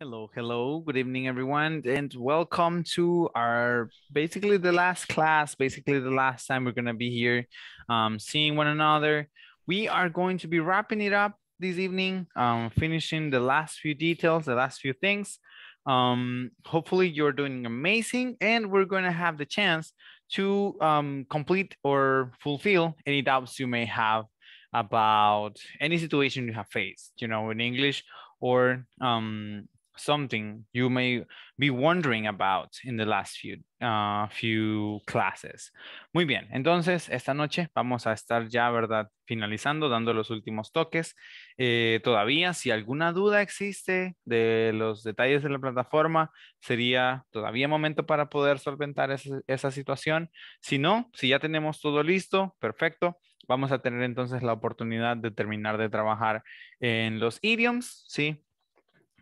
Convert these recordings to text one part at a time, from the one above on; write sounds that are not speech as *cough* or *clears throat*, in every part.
Hello, hello. Good evening, everyone, and welcome to our basically the last class, basically the last time we're going to be here um, seeing one another. We are going to be wrapping it up this evening, um, finishing the last few details, the last few things. Um, hopefully, you're doing amazing, and we're going to have the chance to um, complete or fulfill any doubts you may have about any situation you have faced, you know, in English or um, something you may be wondering about in the last few, uh, few classes. Muy bien, entonces esta noche vamos a estar ya, ¿verdad? Finalizando, dando los últimos toques. Eh, todavía, si alguna duda existe de los detalles de la plataforma, sería todavía momento para poder solventar esa, esa situación. Si no, si ya tenemos todo listo, perfecto vamos a tener entonces la oportunidad de terminar de trabajar en los idioms, ¿sí?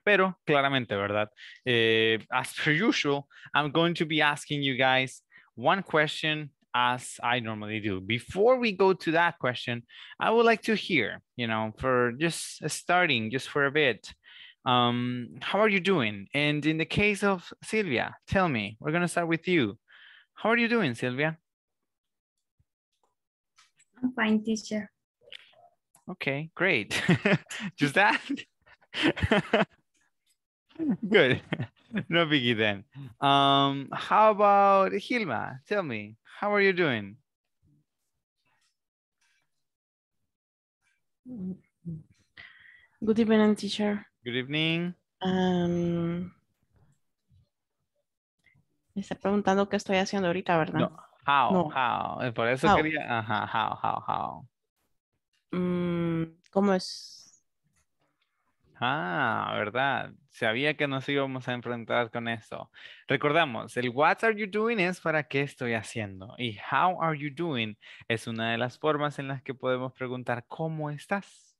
pero claramente, ¿verdad? Eh, as per usual, I'm going to be asking you guys one question as I normally do. Before we go to that question, I would like to hear, you know, for just starting, just for a bit, um, how are you doing? And in the case of Sylvia, tell me, we're going to start with you. How are you doing, Sylvia? I'm fine, teacher. Okay, great. *laughs* just that? *laughs* Good. *laughs* no biggie then. Um, how about Hilma? Tell me, how are you doing? Good evening, teacher. Good evening. Um, me está preguntando qué estoy haciendo ahorita, ¿verdad? No. How, how. Eh, por eso quería, ajá, how, how, how. Mm, ¿Cómo es? Ah, ¿verdad? Sabía que nos íbamos a enfrentar con eso. Recordamos, el what are you doing es para qué estoy haciendo y how are you doing es una de las formas en las que podemos preguntar cómo estás.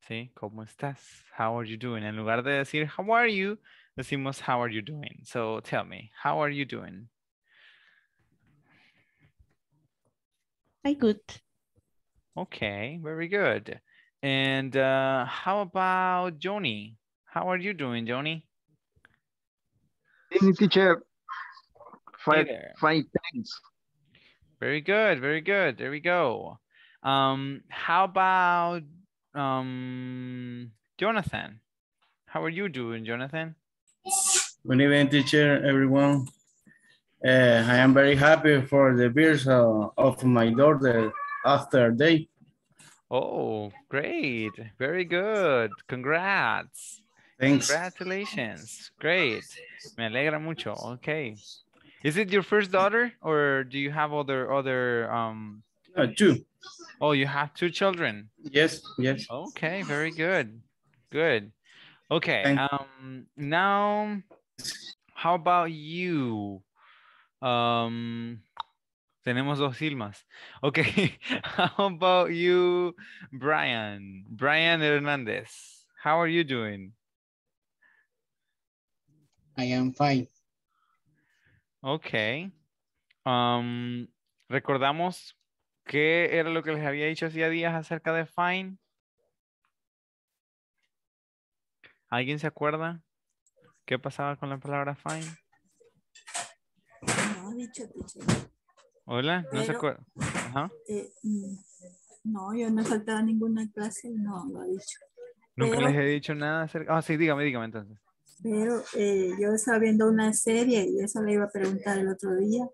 ¿Sí? ¿Cómo estás? How are you doing? En lugar de decir how are you, decimos how are you doing. So tell me, how are you doing? I'm good. Okay, very good. And uh, how about Johnny? How are you doing, Johnny? Evening, teacher. Fine, Later. fine, thanks. Very good, very good. There we go. Um, how about um, Jonathan? How are you doing, Jonathan? Good evening, teacher, everyone. Uh, I am very happy for the birth uh, of my daughter after day. Oh, great. Very good. Congrats. Thanks. Congratulations. Great. Me alegra mucho. Okay. Is it your first daughter or do you have other other um uh, two. Oh, you have two children. Yes, yes. Okay, very good. Good. Okay. um now how about you? Um Tenemos dos Silmas. Ok. *laughs* How about you, Brian? Brian Hernández. How are you doing? I am fine. Ok. Um, recordamos qué era lo que les había dicho hacía días acerca de fine. ¿Alguien se acuerda? ¿Qué pasaba con la palabra fine? No, Hola, no se acuerda. Eh, mm, no, yo no he faltado ninguna clase, no lo he dicho. Nunca les he dicho nada acerca. Ah, sí, dígame, dígame entonces. Pero eh, yo estaba viendo una serie y eso le iba a preguntar el otro día.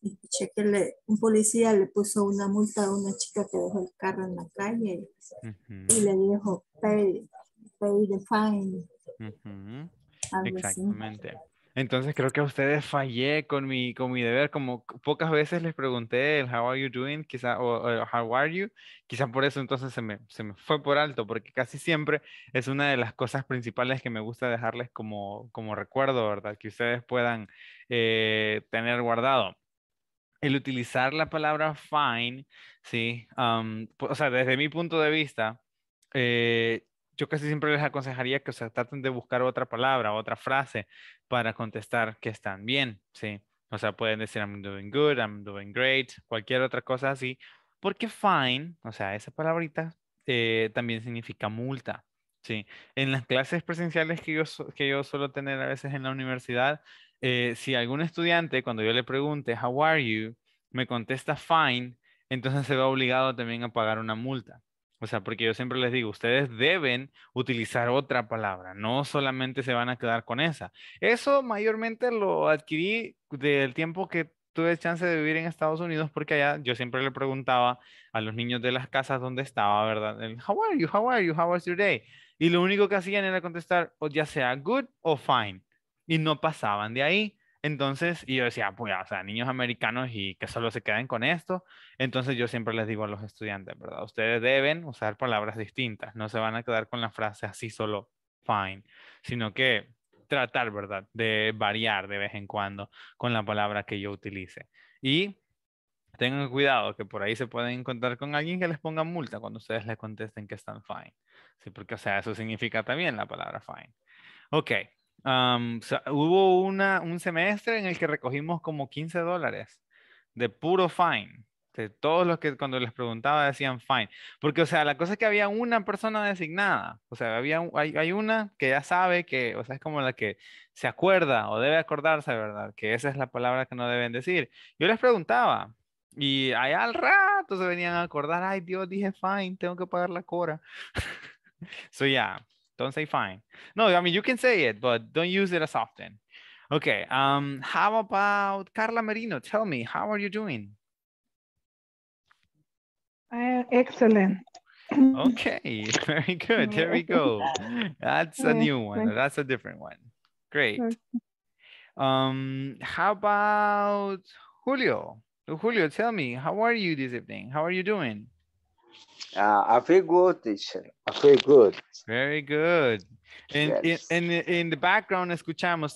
Escuché que un policía le puso una multa a una chica que dejó el carro en la calle y le dijo, pay, pay the fine. Exactamente. Entonces creo que a ustedes fallé con mi, con mi deber, como pocas veces les pregunté el how are you doing, quizá, o, how are you, quizá por eso entonces se me, se me, fue por alto, porque casi siempre es una de las cosas principales que me gusta dejarles como, como recuerdo, ¿verdad? Que ustedes puedan eh, tener guardado el utilizar la palabra fine, ¿sí? o sea, desde mi punto de vista, eh, yo casi siempre les aconsejaría que traten de buscar otra palabra, otra frase para contestar que están bien, ¿sí? O sea, pueden decir I'm doing good, I'm doing great, cualquier otra cosa así, porque fine, o sea, esa palabrita eh, también significa multa, ¿sí? En las clases presenciales que yo, que yo suelo tener a veces en la universidad, eh, si algún estudiante, cuando yo le pregunte, how are you, me contesta fine, entonces se ve obligado también a pagar una multa. O sea, porque yo siempre les digo, ustedes deben utilizar otra palabra, no solamente se van a quedar con esa. Eso mayormente lo adquirí del tiempo que tuve chance de vivir en Estados Unidos porque allá yo siempre le preguntaba a los niños de las casas donde estaba, ¿verdad? El, how are you? How are you? How was your day? Y lo único que hacían era contestar o ya sea good o fine. Y no pasaban de ahí. Entonces, y yo decía, pues o sea, niños americanos y que solo se queden con esto. Entonces yo siempre les digo a los estudiantes, ¿verdad? Ustedes deben usar palabras distintas, no se van a quedar con la frase así solo fine, sino que tratar, ¿verdad? De variar de vez en cuando con la palabra que yo utilice. Y tengan cuidado que por ahí se pueden encontrar con alguien que les ponga multa cuando ustedes le contesten que están fine. Sí, porque, o sea, eso significa también la palabra fine. Ok, hubo una, un semestre en el que recogimos como 15 dólares de puro fine. De todos los que cuando les preguntaba decían fine. Porque, o sea, la cosa es que había una persona designada. O sea, había, hay, una que ya sabe que, o sea, es como la que se acuerda o debe acordarse, ¿verdad? Que esa es la palabra que no deben decir. Yo les preguntaba, y allá al rato se venían a acordar, ay Dios, dije fine, tengo que pagar la cora. *laughs* so, ya, Don't say fine. No, I mean, you can say it, but don't use it as often. Okay. Um, how about Carla Merino? Tell me, how are you doing? I am excellent. *clears throat* okay, *laughs* very good. There we go. That's a new one. That's a different one. Great. Um, how about Julio? Julio, tell me, how are you this evening? How are you doing? Uh, I feel good, teacher. I feel good. Very good. And yes. in, in, in, the background, escuchamos.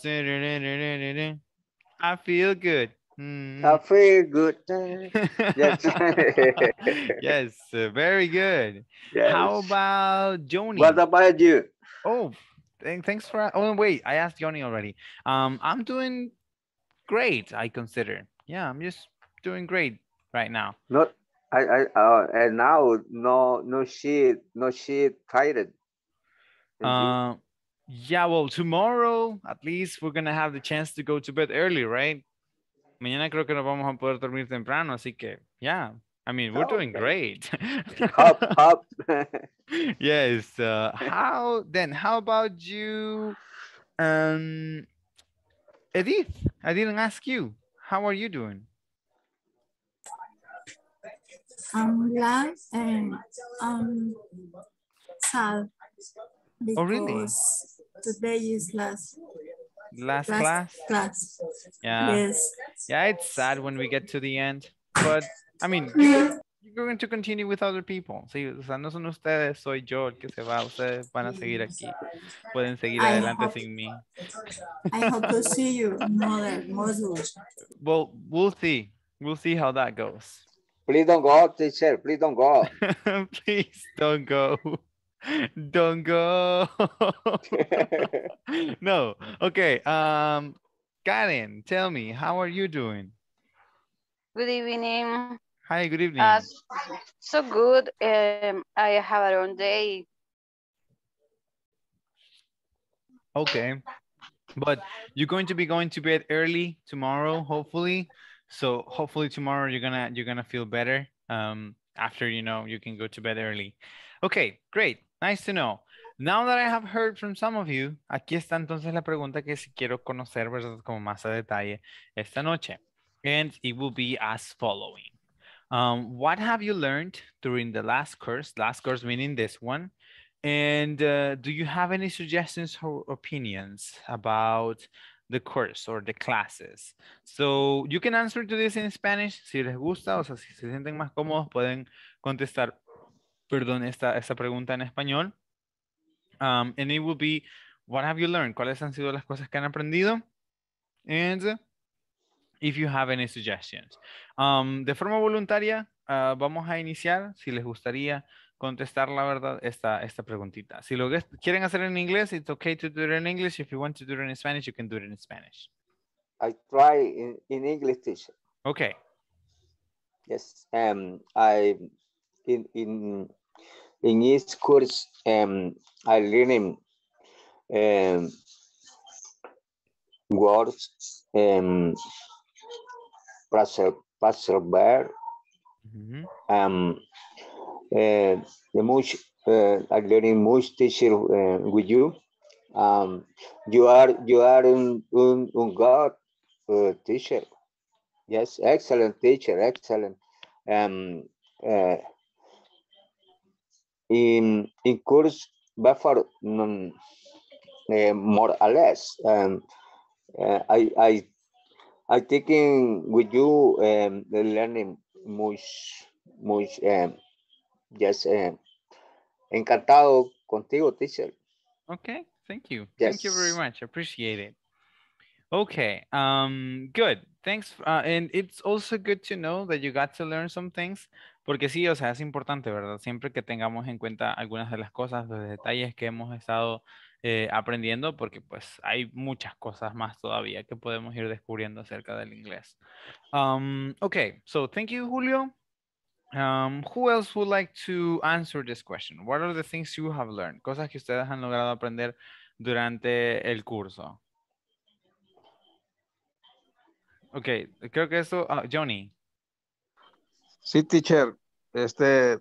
I feel good. Mm. I feel good. *laughs* yes. *laughs* yes, very good. Yes. How about Joni? What about you? Oh, thanks for. Oh, wait, I asked Joni already. Um, I'm doing great, I consider. Yeah, I'm just doing great right now. Not I, I uh, and now no no shit no shit tired. Uh, yeah, well, tomorrow at least we're gonna have the chance to go to bed early, right? Mañana creo que nos vamos a poder dormir temprano, así que yeah. I mean, we're oh, doing okay. great. Hop *laughs* hop. yes. Uh, how then? How about you, um, Edith? I didn't ask you. How are you doing? I'm and i um, sad oh, really? today is last last, last class? class. Yeah. Yes. Yeah, it's sad when we get to the end, but I mean, you're going to continue with other people. Sí, o sea, no son ustedes, soy yo el que se va. Ustedes van a seguir aquí. Pueden seguir I adelante hope, sin mí. I hope to see you another module. Well, we'll see. We'll see how that goes. Please don't go, teacher. Please don't go. *laughs* Please don't go. *laughs* Don't go. *laughs* no. Okay. Um, Karen, tell me, how are you doing? Good evening. Hi, good evening. Uh, so good. Um, I have a long day. Okay. But you're going to be going to bed early tomorrow, hopefully. So hopefully tomorrow you're gonna you're gonna feel better. Um, after you know you can go to bed early. Okay, great, nice to know. Now that I have heard from some of you, aquí está entonces la pregunta que si quiero conocer, ¿verdad? Como más a detalle esta noche. And it will be as following. Um, what have you learned during the last course? Last course meaning this one. And uh, do you have any suggestions or opinions about the course or the classes. So you can answer to this in Spanish. Si les gusta, o sea, si se sienten más cómodos, pueden contestar, perdón, esta, esta pregunta en español. Um, and it will be, what have you learned? ¿Cuáles han sido las cosas que han aprendido? And if you have any suggestions. Um, de forma voluntaria, Ah, vamos a iniciar, si les gustaría contestar la verdad, esta, esta preguntita. Si lo quieren hacer en inglés, it's okay to do it in English. If you want to do it in Spanish, you can do it in Spanish. I try in, English, teacher. Okay. Yes, um, I in in in course um, I learn um, words um, preserve, preserve Mm-hmm. Um, uh, the much uh, like learning much teacher uh, with you. Um, you are you are un, un, un God uh, teacher. Yes, excellent teacher, excellent. Um, uh, in in course before um, mm, uh, more or less. Um, uh, I I I taking with you um, the learning muy, muy eh, yes, eh, encantado contigo, teacher. Okay, thank you. Thank you very much. Appreciate it. Okay, um, good. Thanks. Uh, and it's also good to know that you got to learn some things. Porque sí, o sea, es importante, ¿verdad? Siempre que tengamos en cuenta algunas de las cosas, los detalles que hemos estado eh, aprendiendo porque pues hay muchas cosas más todavía que podemos ir descubriendo acerca del inglés. Ok, um, okay, so thank you, Julio. Um, who else would like to answer this question? What are the things you have learned? Cosas que ustedes han logrado aprender durante el curso. Ok, creo que eso, ah, Johnny. Sí, teacher. Este,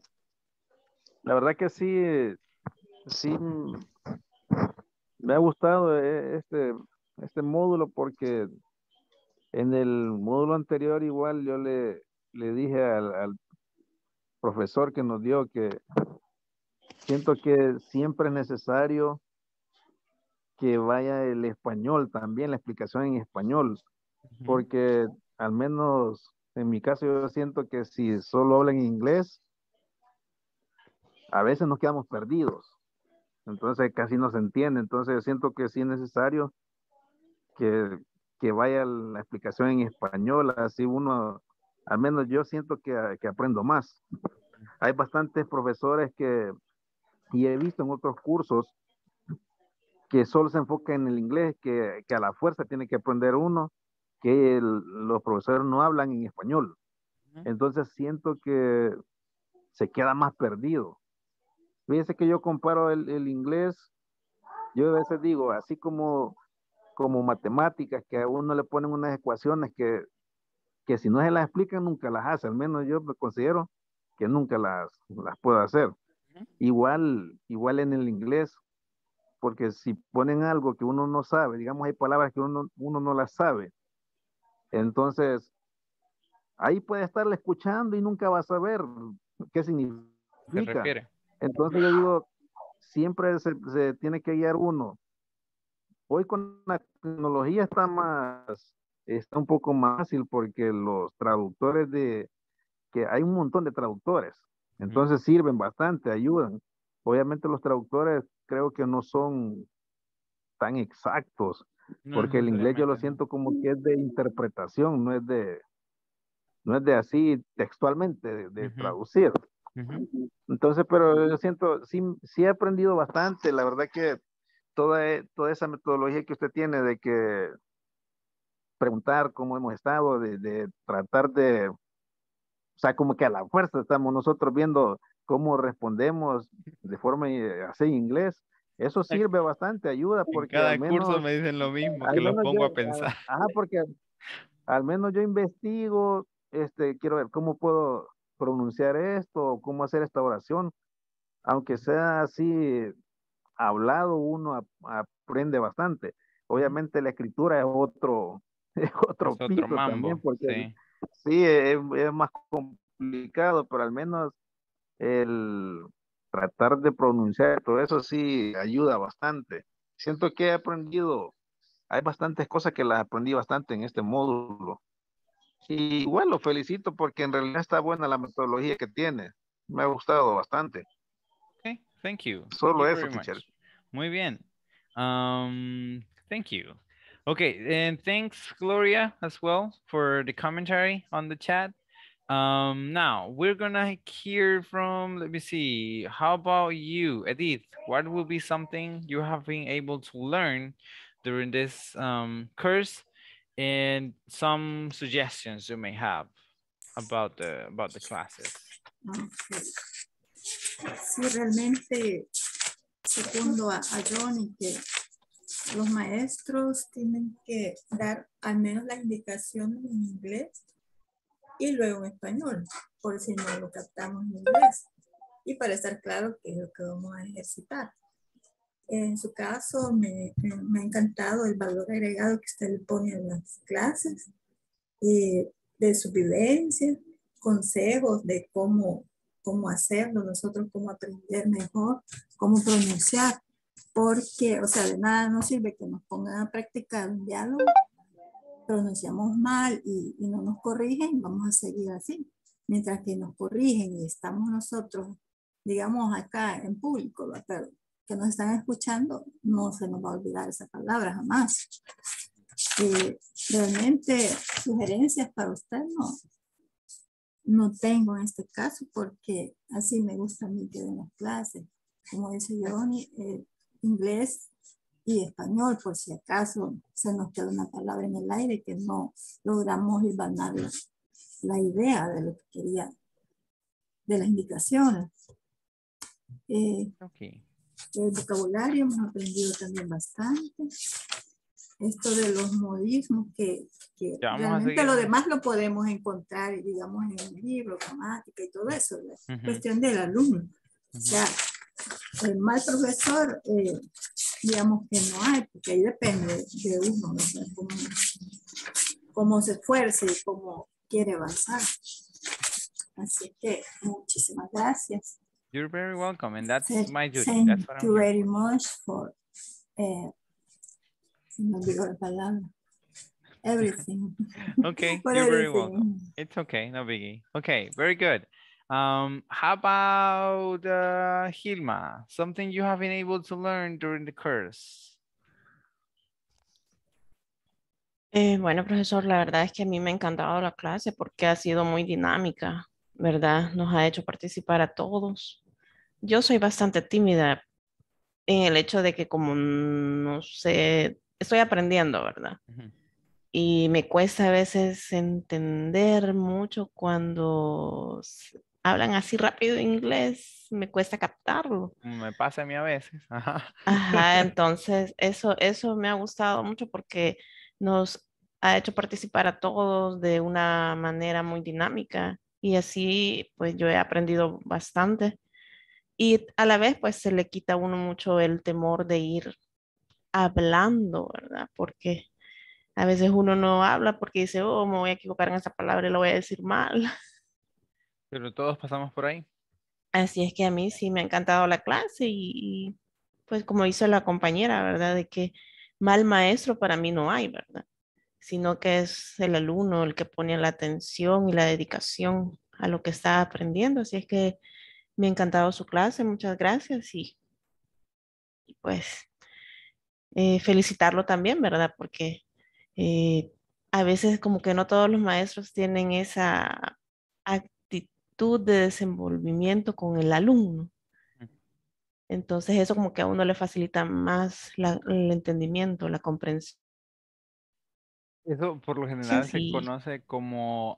la verdad que sí, sí, me ha gustado eh, este, este, módulo porque en el módulo anterior igual yo le, dije al, al profesor que nos dio que siento que siempre es necesario que vaya el español también, la explicación en español, porque al menos en mi caso yo siento que si solo hablan inglés, a veces nos quedamos perdidos. Entonces casi no se entiende. Entonces siento que sí es necesario que, vaya la explicación en español. Así uno, al menos yo siento ah, que, aprendo más. Hay bastantes profesores que, y he visto en otros cursos, que solo se enfoca en el inglés, que, a la fuerza tiene que aprender uno, que los profesores no hablan en español. Entonces siento que se queda más perdido. Fíjense que yo comparo el, el, inglés, yo a veces digo, así como, como matemáticas, que a uno le ponen unas ecuaciones que, que si no se las explican, nunca las hace, al menos yo considero que nunca las, las puedo hacer. Igual, igual en el inglés, porque si ponen algo que uno no sabe, digamos hay palabras que uno, uno no las sabe, entonces ahí puede estarle escuchando y nunca va a saber qué significa. Entonces yo digo, siempre se, tiene que guiar uno. Hoy con la tecnología está más, está un poco más fácil porque los traductores de, que hay un montón de traductores, entonces sirven bastante, ayudan. Obviamente los traductores creo que no son tan exactos, porque el inglés yo lo siento como que es de interpretación, no es de, no es de así textualmente, de, traducir. Entonces, pero yo siento, sí, sí he aprendido bastante, la verdad que toda, e, toda esa metodología que usted tiene de que preguntar cómo hemos estado, de, tratar de, o sea, como que a la fuerza estamos nosotros viendo cómo respondemos de forma eh, así inglés. Eso sirve bastante, ayuda porque. cada al menos, curso me dicen lo mismo, que lo pongo a pensar. ah porque al menos yo investigo, este, quiero ver cómo puedo pronunciar esto, cómo hacer esta oración. Aunque sea así hablado, uno aprende bastante. Obviamente la escritura es otro, *laughs* es otro, también porque sí, es, e-, es, más complicado, pero al menos el tratar de pronunciar todo eso sí ayuda bastante. Siento que he aprendido, hay bastantes cosas que las aprendí bastante en este módulo. Y igual lo felicito porque en realidad está buena la metodología que tiene. Me ha gustado bastante. Ok, thank you. Solo thank you eso, teacher. Muy bien. Um, thank you. Okay, and thanks, Gloria, as well, for the commentary on the chat. Um, now, we're going to hear from, let me see, how about you, Edith? What will be something you have been able to learn during this um, course and some suggestions you may have about the about the classes. Sí, realmente, segundo a, a Johnny, que los maestros tienen que dar al menos la indicación en inglés y luego en español, por si no lo captamos en inglés. Y para estar claro que es lo que vamos a ejercitar. En su caso, me, me, ha encantado el valor agregado que usted le pone en las clases y eh, de su vivencia, consejos de cómo, cómo hacerlo, nosotros cómo aprender mejor, cómo pronunciar, porque, o sea, de nada nos sirve que nos pongan a practicar un diálogo, pronunciamos mal y, y no nos corrigen, vamos a seguir así. Mientras que nos corrigen y estamos nosotros, digamos, acá en público, tarde que nos están escuchando, no se nos va a olvidar esa palabra jamás. Eh, realmente sugerencias para usted no, no tengo en este caso porque así me gusta a mí que den las clases. Como dice Johnny, eh, inglés y español, por si acaso se nos queda una palabra en el aire que no logramos ir la, la idea de lo que quería, de las indicaciones. Eh, okay. El vocabulario hemos aprendido también bastante. Esto de los modismos que, realmente lo demás lo podemos encontrar, digamos, en el libro, gramática y todo eso. cuestión del alumno. O sea, el mal profesor, eh, digamos que no hay, porque ahí depende de uno, Cómo, se esfuerce y cómo quiere avanzar. Así que muchísimas gracias. You're very welcome, and that's my duty. Thank that's what you very much for eh, *laughs* Everything. okay, *laughs* you're very welcome. It's okay, no biggie. Okay, very good. Um, how about uh, Hilma? Something you have been able to learn during the course? Eh, bueno, profesor, la verdad es que a mí me ha encantado la clase porque ha sido muy dinámica. ¿verdad? Nos ha hecho participar a todos. Yo soy bastante tímida en el hecho de que como no sé, estoy aprendiendo, ¿verdad? Y me cuesta a veces entender mucho cuando hablan así rápido inglés, me cuesta captarlo. Me pasa a mí a veces. *laughs* *laughs* entonces eso, eso me ha gustado mucho porque nos ha hecho participar a todos de una manera muy dinámica y así, pues yo he aprendido bastante. Y a la vez, pues se le quita a uno mucho el temor de ir hablando, ¿verdad? Porque a veces uno no habla porque dice, oh, me voy a equivocar en esa palabra y voy a decir mal. *laughs* Pero todos pasamos por ahí. Así es que a mí sí me ha encantado la clase y, y pues como hizo la compañera, ¿verdad? De que mal maestro para mí no hay, ¿verdad? sino que es el alumno el que pone la atención y la dedicación a lo que está aprendiendo. Así es que me ha encantado su clase, muchas gracias y, pues eh, felicitarlo también, ¿verdad? Porque eh, a veces como que no todos los maestros tienen esa actitud de desenvolvimiento con el alumno. Entonces eso como que a uno le facilita más el entendimiento, la comprensión. Eso por lo general se conoce como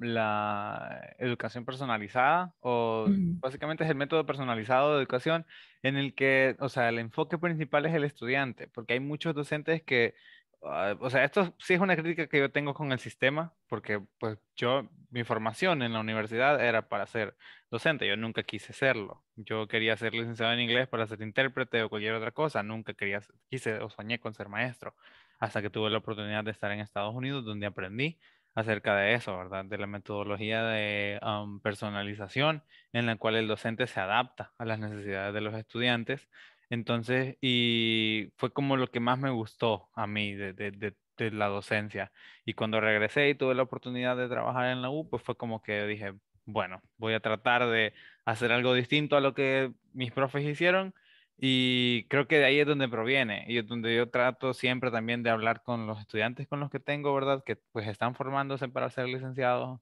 la educación personalizada o básicamente es el método personalizado de educación en el que, o sea, el enfoque principal es el estudiante, porque hay muchos docentes que, ah, o sea, esto sí es una crítica que yo tengo con el sistema, porque pues yo, mi formación en la universidad era para ser docente, yo nunca quise serlo, yo quería ser licenciado en inglés para ser intérprete o cualquier otra cosa, nunca quería, quise o soñé con ser maestro hasta que tuve la oportunidad de estar en Estados Unidos, donde aprendí acerca de eso, ¿verdad? De la metodología de um, personalización en la cual el docente se adapta a las necesidades de los estudiantes. Entonces, y fue como lo que más me gustó a mí de, de la docencia. Y cuando regresé y tuve la oportunidad de trabajar en la U, pues fue como que dije, bueno, voy a tratar de hacer algo distinto a lo que mis profes hicieron y creo que de ahí es donde proviene y es donde yo trato siempre también de hablar con los estudiantes con los que tengo, ¿verdad? Que pues están formándose para ser licenciados,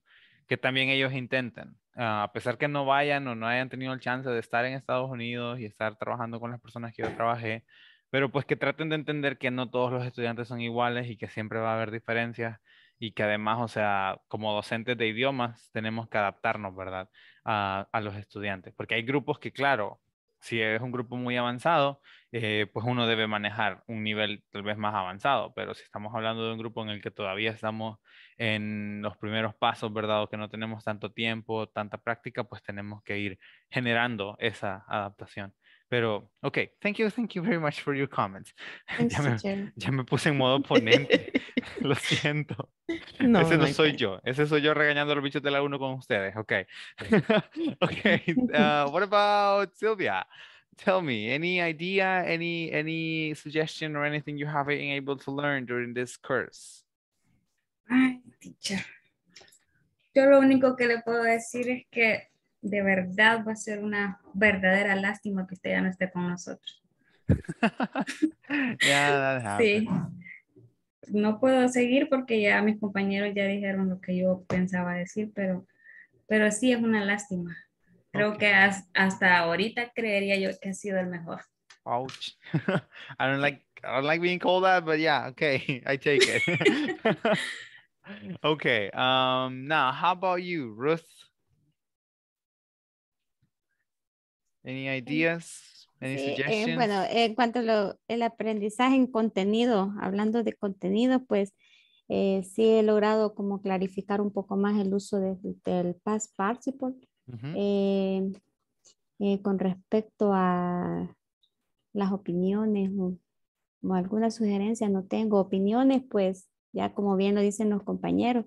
que también ellos intenten, ah, a pesar que no vayan o no hayan tenido el chance de estar en Estados Unidos y estar trabajando con las personas que yo trabajé, pero pues que traten de entender que no todos los estudiantes son iguales y que siempre va a haber diferencias y que además, o sea, como docentes de idiomas tenemos que adaptarnos, ¿verdad? A, a los estudiantes, porque hay grupos que, claro, si es un grupo muy avanzado, eh, pues uno debe manejar un nivel tal vez más avanzado, pero si estamos hablando de un grupo en el que todavía estamos en los primeros pasos, ¿verdad? O que no tenemos tanto tiempo, tanta práctica, pues tenemos que ir generando esa adaptación. Pero, ok, thank you, thank you very much for your comments. *laughs* Ya me, puse en modo ponente, *laughs* lo siento. ese no, soy yo, ese soy yo regañando a los bichos de la 1 con ustedes, ok. *laughs* ok, ah, what about Silvia? Tell me, any idea, any, any suggestion or anything you have been able to learn during this course? Ay, teacher. Yo lo único que le puedo decir es que de verdad va a ser una verdadera lástima que usted ya no esté con nosotros. *laughs* No puedo seguir porque ya mis compañeros ya dijeron lo que yo pensaba decir, pero, pero sí es una lástima. Creo que hasta ahorita creería yo que ha sido el mejor. Ouch. *laughs* I don't like I don't like being called that, but yeah, okay, *laughs* I take it. okay. Um, now, how about you, Ruth? Any ideas? Any eh, bueno, en cuanto al aprendizaje en contenido, hablando de contenido, pues eh, sí he logrado como clarificar un poco más el uso de, del past participle. Eh, con respecto a las opiniones o, o, alguna sugerencia, no tengo opiniones, pues ya como bien lo dicen los compañeros,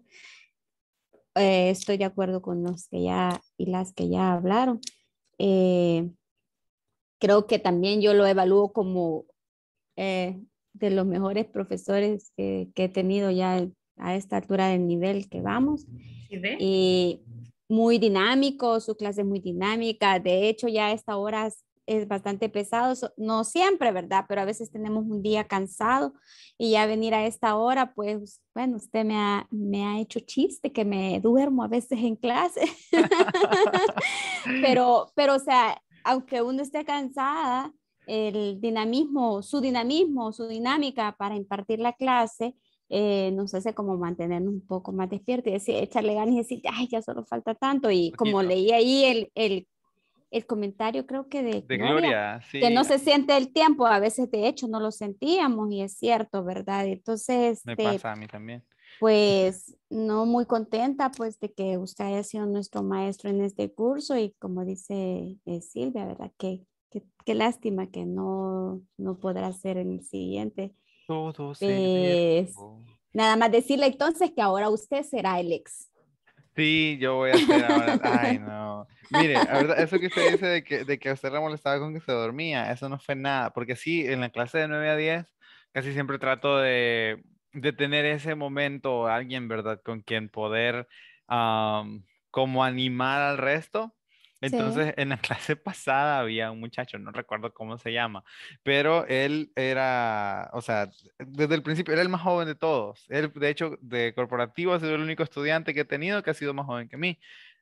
estoy de acuerdo con los que ya y las que ya hablaron. Eh, creo que también yo lo evalúo como eh, de los mejores profesores que, he tenido ya a esta altura del nivel que vamos. Y muy dinámico, su clase es muy dinámica, De hecho, ya a esta hora es bastante pesado, no siempre, ¿verdad? Pero a veces tenemos un día cansado y ya venir a esta hora, pues bueno, usted me ha, me ha hecho chiste que me duermo a veces en clase, *laughs* pero, pero o sea, aunque uno esté cansada, el dinamismo, su dinamismo, su dinámica para impartir la clase, eh, nos hace como mantenernos un poco más despiertos y decir, echarle ganas y decir, ay, ya solo falta tanto. Y como leí ahí el el comentario creo que de, Gloria, que no se siente el tiempo, a veces de hecho no lo sentíamos y es cierto, ¿verdad? Entonces, este, mí también. Pues no muy contenta pues de que usted haya sido nuestro maestro en este curso y como dice eh, Silvia, ¿verdad? Que, lástima que no, no podrá ser en el siguiente. Pues, nada más decirle entonces que ahora usted será el ex. Sí, yo voy a hacer ahora. Ay, no. Mire, verdad, eso que usted dice de que, de que a usted le molestaba con que se dormía, eso no fue nada, porque sí, en la clase de 9 a 10, casi siempre trato de, de tener ese momento, alguien, ¿verdad?, con quien poder como animar al resto entonces, en la *laughs* clase pasada había un muchacho, no recuerdo cómo se llama, pero él era, o sea, desde el principio, era el más joven de todos. Él, de hecho, de corporativo ha sido el único estudiante que he tenido que ha sido más joven que mí.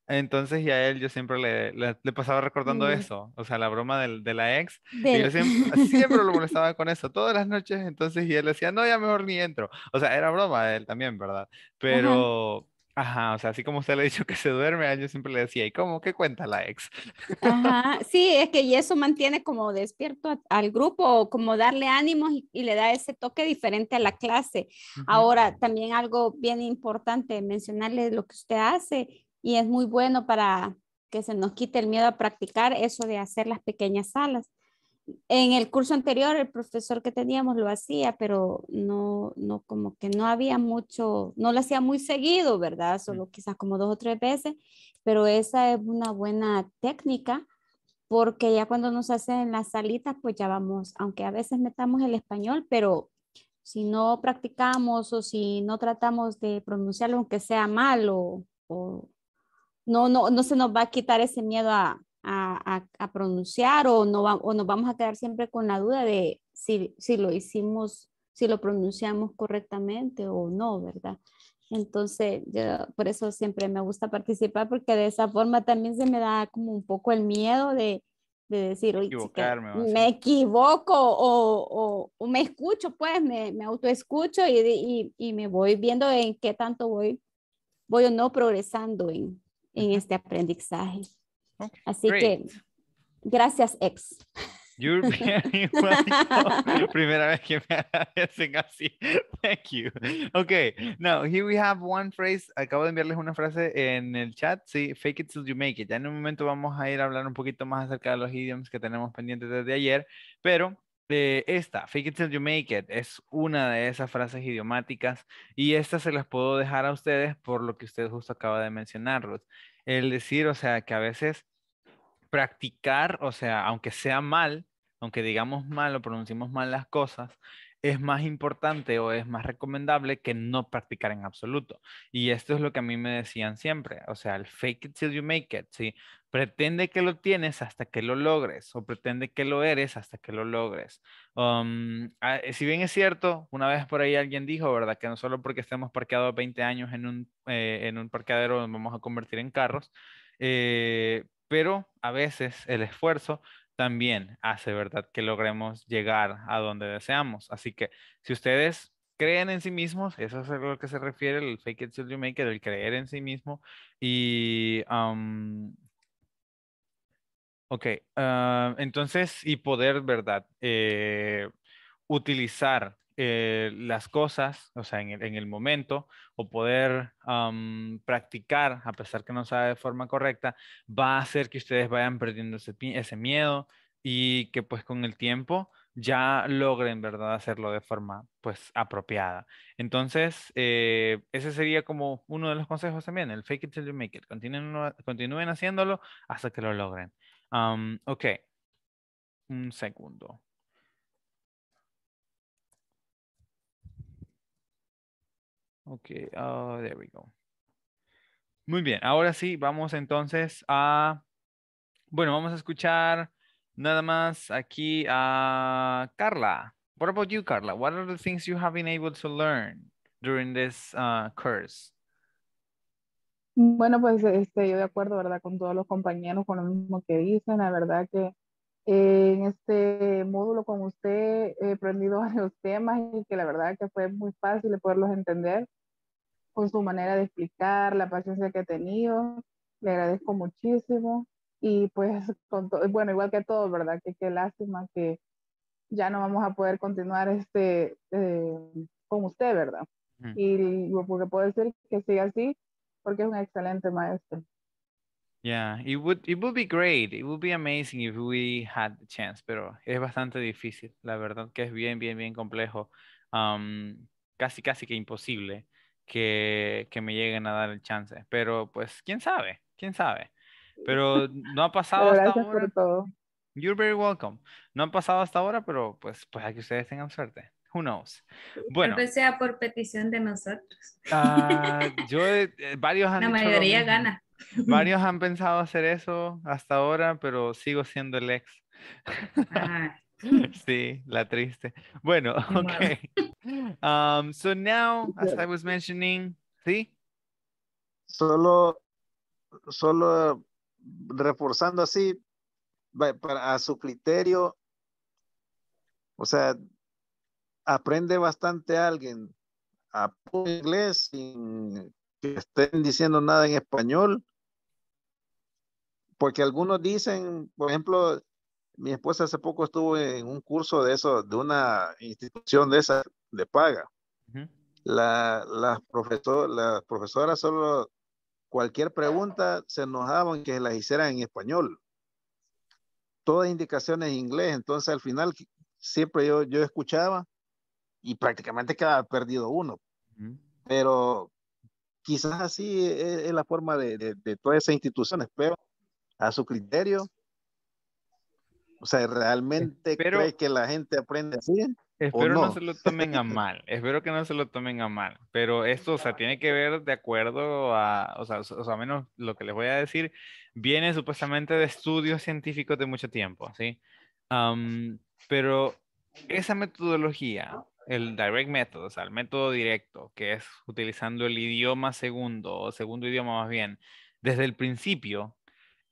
Entonces, y a él yo siempre le, pasaba recordando eso, o sea, la broma de, la ex. Y siempre, lo *laughs* molestaba con eso, todas las noches. Entonces, y él decía, no, ya mejor ni entro. O sea, era broma de él también, ¿verdad? Pero. Ajá, o sea, así como usted le ha dicho que se duerme, ah, yo siempre le decía, ¿y cómo? ¿Qué cuenta la ex? Ajá, sí, es que y eso mantiene como despierto al grupo, como darle ánimos y, le da ese toque diferente a la clase. Ahora, también algo bien importante, mencionarle lo que usted hace y es muy bueno para que se nos quite el miedo a practicar eso de hacer las pequeñas salas en el curso anterior el profesor que teníamos lo hacía, pero no, no como que no había mucho, no lo hacía muy seguido, ¿verdad? Solo quizás como dos o tres veces, pero esa es una buena técnica porque ya cuando nos hacen las salitas, pues ya vamos, aunque a veces metamos el español, pero si no practicamos o si no tratamos de pronunciarlo, aunque sea malo, o no, no, no se nos va a quitar ese miedo a, a, pronunciar o, no o nos vamos a quedar siempre con la duda de si, si lo hicimos, si lo pronunciamos correctamente o no, ¿verdad? Entonces, yo por eso siempre me gusta participar porque de esa forma también se me da como un poco el miedo de, decir, me equivoco o, o, me escucho, pues me, me autoescucho y, y, y, me voy viendo en qué tanto voy, voy o no progresando en, en este aprendizaje. Así que, gracias, ex. You're *laughs* very *laughs* Primera vez que me hacen así. Thank you. Okay, now here we have one phrase. Acabo de enviarles una frase en el chat. Sí, fake it till you make it. Ya en un momento vamos a ir a hablar un poquito más acerca de los idioms que tenemos pendientes desde ayer, pero eh, esta, fake it till you make it, es una de esas frases idiomáticas y esta se las puedo dejar a ustedes por lo que usted justo acaba de mencionar, Ruth. El decir, o sea, que a veces practicar, o sea, aunque sea mal, aunque digamos mal o pronunciemos mal las cosas, es más importante o es más recomendable que no practicar en absoluto. Y esto es lo que a mí me decían siempre, o sea, el fake it till you make it, ¿sí? Pretende que lo tienes hasta que lo logres o pretende que lo eres hasta que lo logres. Um, ah, eh, si bien es cierto, una vez por ahí alguien dijo, ¿verdad? Que no solo porque estemos parqueados 20 años en un, eh, en un parqueadero nos vamos a convertir en carros, eh, pero a veces el esfuerzo también hace, ¿verdad?, que logremos llegar a donde deseamos. Así que si ustedes creen en sí mismos, eso es a lo que se refiere el fake it till you make it, el creer en sí mismo. Y, ok, ah, entonces, y poder, ¿verdad?, eh, utilizar eh, las cosas, o sea, en el, momento, o poder practicar, a pesar que no sabe de forma correcta, va a hacer que ustedes vayan perdiendo ese, miedo y que pues con el tiempo ya logren, ¿verdad?, hacerlo de forma pues apropiada. Entonces, eh, ese sería como uno de los consejos también, el fake it till you make it. Continúen, haciéndolo hasta que lo logren. ok, un segundo. Ok, uh, there we go. Muy bien, ahora sí, vamos entonces a... Bueno, vamos a escuchar nada más aquí a Carla. What about you, Carla? What are the things you have been able to learn during this uh, course? Bueno, pues este, yo de acuerdo, ¿verdad? Con todos los compañeros, con lo mismo que dicen, la verdad que eh, en este módulo con usted he aprendido *laughs* varios temas y que la verdad que fue muy fácil de poderlos entender con su manera de explicar, la paciencia que ha tenido. Le agradezco muchísimo. Y pues, con bueno, igual que todo, ¿verdad? Que qué lástima que ya no vamos a poder continuar este, eh, con usted, ¿verdad? Y lo que puedo decir que siga así, porque es un excelente maestro. Yeah, it would, it would be great, it would be amazing if we had the chance, pero es bastante difícil, la verdad que es bien, bien, bien complejo, um, casi, casi que imposible que, que, me lleguen a dar el chance. Pero pues, quién sabe, quién sabe. Pero no ha *laughs* pasado hasta ahora. todo. You're very welcome. No ha pasado hasta ahora, pero pues, pues a que ustedes tengan suerte. Who knows? Bueno. Tal sea por petición de nosotros. Ah, *laughs* yo, eh, varios han La mayoría gana. Varios *laughs* han pensado hacer eso hasta ahora, pero sigo siendo el ex. *laughs* *laughs* sí, la triste. Bueno, *laughs* okay. Um, so now, as I was mentioning, ¿sí? Solo, solo reforzando así, para, a su criterio, o sea, aprende bastante alguien a inglés sin que estén diciendo nada en español. Porque algunos dicen, por ejemplo, mi esposa hace poco estuvo en un curso de eso, de una institución de esa de paga. las, profesor, profesoras solo cualquier pregunta se enojaban que las hicieran en español. Todas indicaciones en inglés. Entonces al final siempre yo, yo escuchaba y prácticamente quedaba perdido uno. Pero quizás así e, e, es, la forma de, de, de, todas esas instituciones, pero a su criterio o sea, ¿realmente espero, que la gente aprende así? Espero no? no? se lo *laughs* tomen a mal, espero que no se lo tomen a mal, pero esto, o sea, tiene que ver de acuerdo a, o sea, o sea, menos lo que les voy a decir, viene supuestamente de estudios científicos de mucho tiempo, ¿sí? pero esa metodología, el direct method, o sea, el método directo, que es utilizando el idioma segundo, o segundo idioma más bien, desde el principio,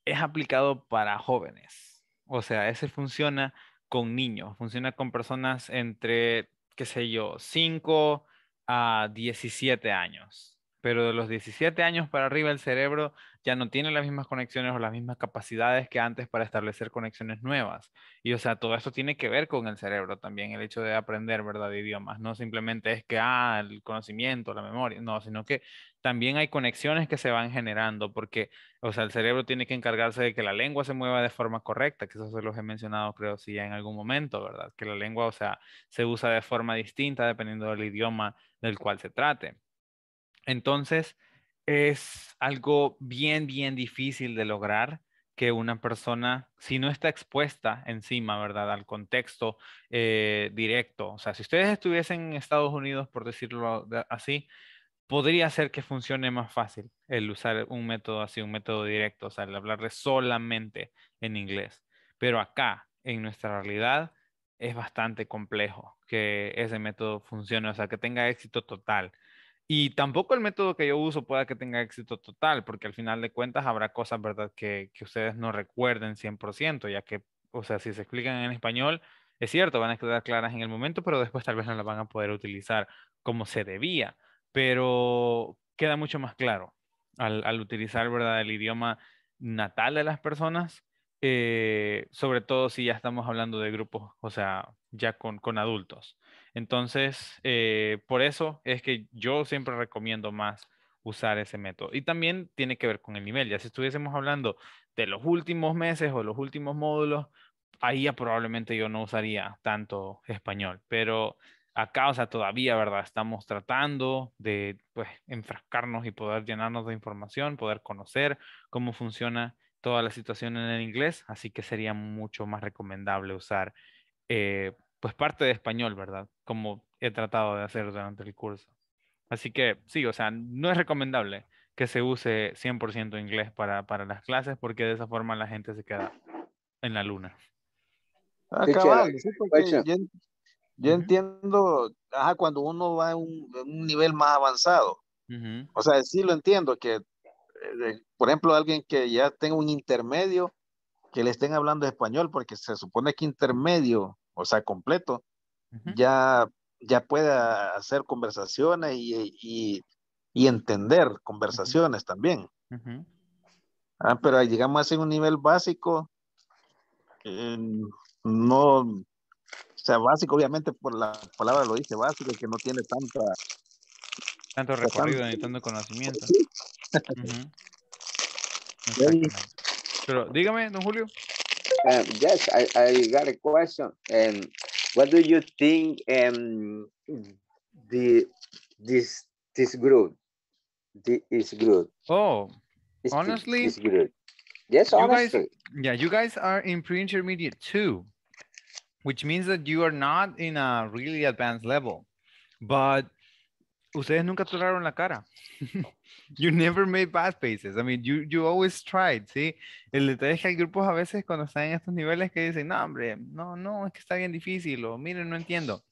es aplicado para jóvenes o sea, ese funciona con niños, funciona con personas entre, qué sé yo, 5 a 17 años. Pero de los 17 años para arriba el cerebro ya no tiene las mismas conexiones o las mismas capacidades que antes para establecer conexiones nuevas. Y o sea, todo esto tiene que ver con el cerebro también, el hecho de aprender, ¿verdad?, idiomas. No simplemente es que, ah, el conocimiento, la memoria, no, sino que también hay conexiones que se van generando porque, o sea, el cerebro tiene que encargarse de que la lengua se mueva de forma correcta, que eso se los he mencionado, creo, sí, en algún momento, ¿verdad? Que la lengua, o sea, se usa de forma distinta dependiendo del idioma del cual se trate. Entonces, es algo bien, bien difícil de lograr que una persona, si no está expuesta encima, ¿verdad? Al contexto eh, directo. O sea, si ustedes estuviesen en Estados Unidos, por decirlo así, podría ser que funcione más fácil el usar un método así, un método directo, o sea, el hablarle solamente en inglés. Pero acá, en nuestra realidad, es bastante complejo que ese método funcione, o sea, que tenga éxito total. Y tampoco el método que yo uso pueda que tenga éxito total, porque al final de cuentas habrá cosas, ¿verdad?, que, ustedes no recuerden 100%, ya que, o sea, si se explican en español, es cierto, van a quedar claras en el momento, pero después tal vez no las van a poder utilizar como se debía, pero queda mucho más claro al, utilizar, ¿verdad?, el idioma natal de las personas, eh, sobre todo si ya estamos hablando de grupos, o sea, ya con adultos. Entonces, eh, por eso es que yo siempre recomiendo más usar ese método. Y también tiene que ver con el nivel. Ya si estuviésemos hablando de los últimos meses o los últimos módulos, ahí probablemente yo no usaría tanto español. Pero acá, o todavía, ¿verdad? Estamos tratando de, pues, enfrascarnos y poder llenarnos de información, poder conocer cómo funciona toda la situación en el inglés. Así que sería mucho más recomendable usar eh, pues parte de español, ¿verdad? Como he tratado de hacer durante el curso. Así que sí, o sea, no es recomendable que se use 100% inglés para, las clases porque de esa forma la gente se queda en la luna. Ah, yo, entiendo, ajá, cuando uno va a un, nivel más avanzado, o sea, sí lo entiendo, que eh, por ejemplo alguien que ya tenga un intermedio, que le estén hablando español, porque se supone que intermedio o sea, completo, ya, ya pueda hacer conversaciones y, entender conversaciones también. Ah, pero llegamos a un nivel básico, eh, no, o sea, básico, obviamente por la palabra lo dice básico, que no tiene tanta... Tanto recorrido ni tanto conocimiento. *laughs* Pero dígame, don Julio. Um, yes, I, I got a question. Um, what do you think um, the this this group this is good? Oh, it's, honestly, it's good. Yes, you honestly. Guys, yeah, you guys are in pre-intermediate too, which means that you are not in a really advanced level, but ustedes nunca tocaron la cara. *laughs* you never made bad faces. I mean, you, you always tried, ¿sí? El detalle es que hay grupos a veces cuando están en estos niveles que dicen, no, hombre, no, no, es que está bien difícil, o miren, no entiendo.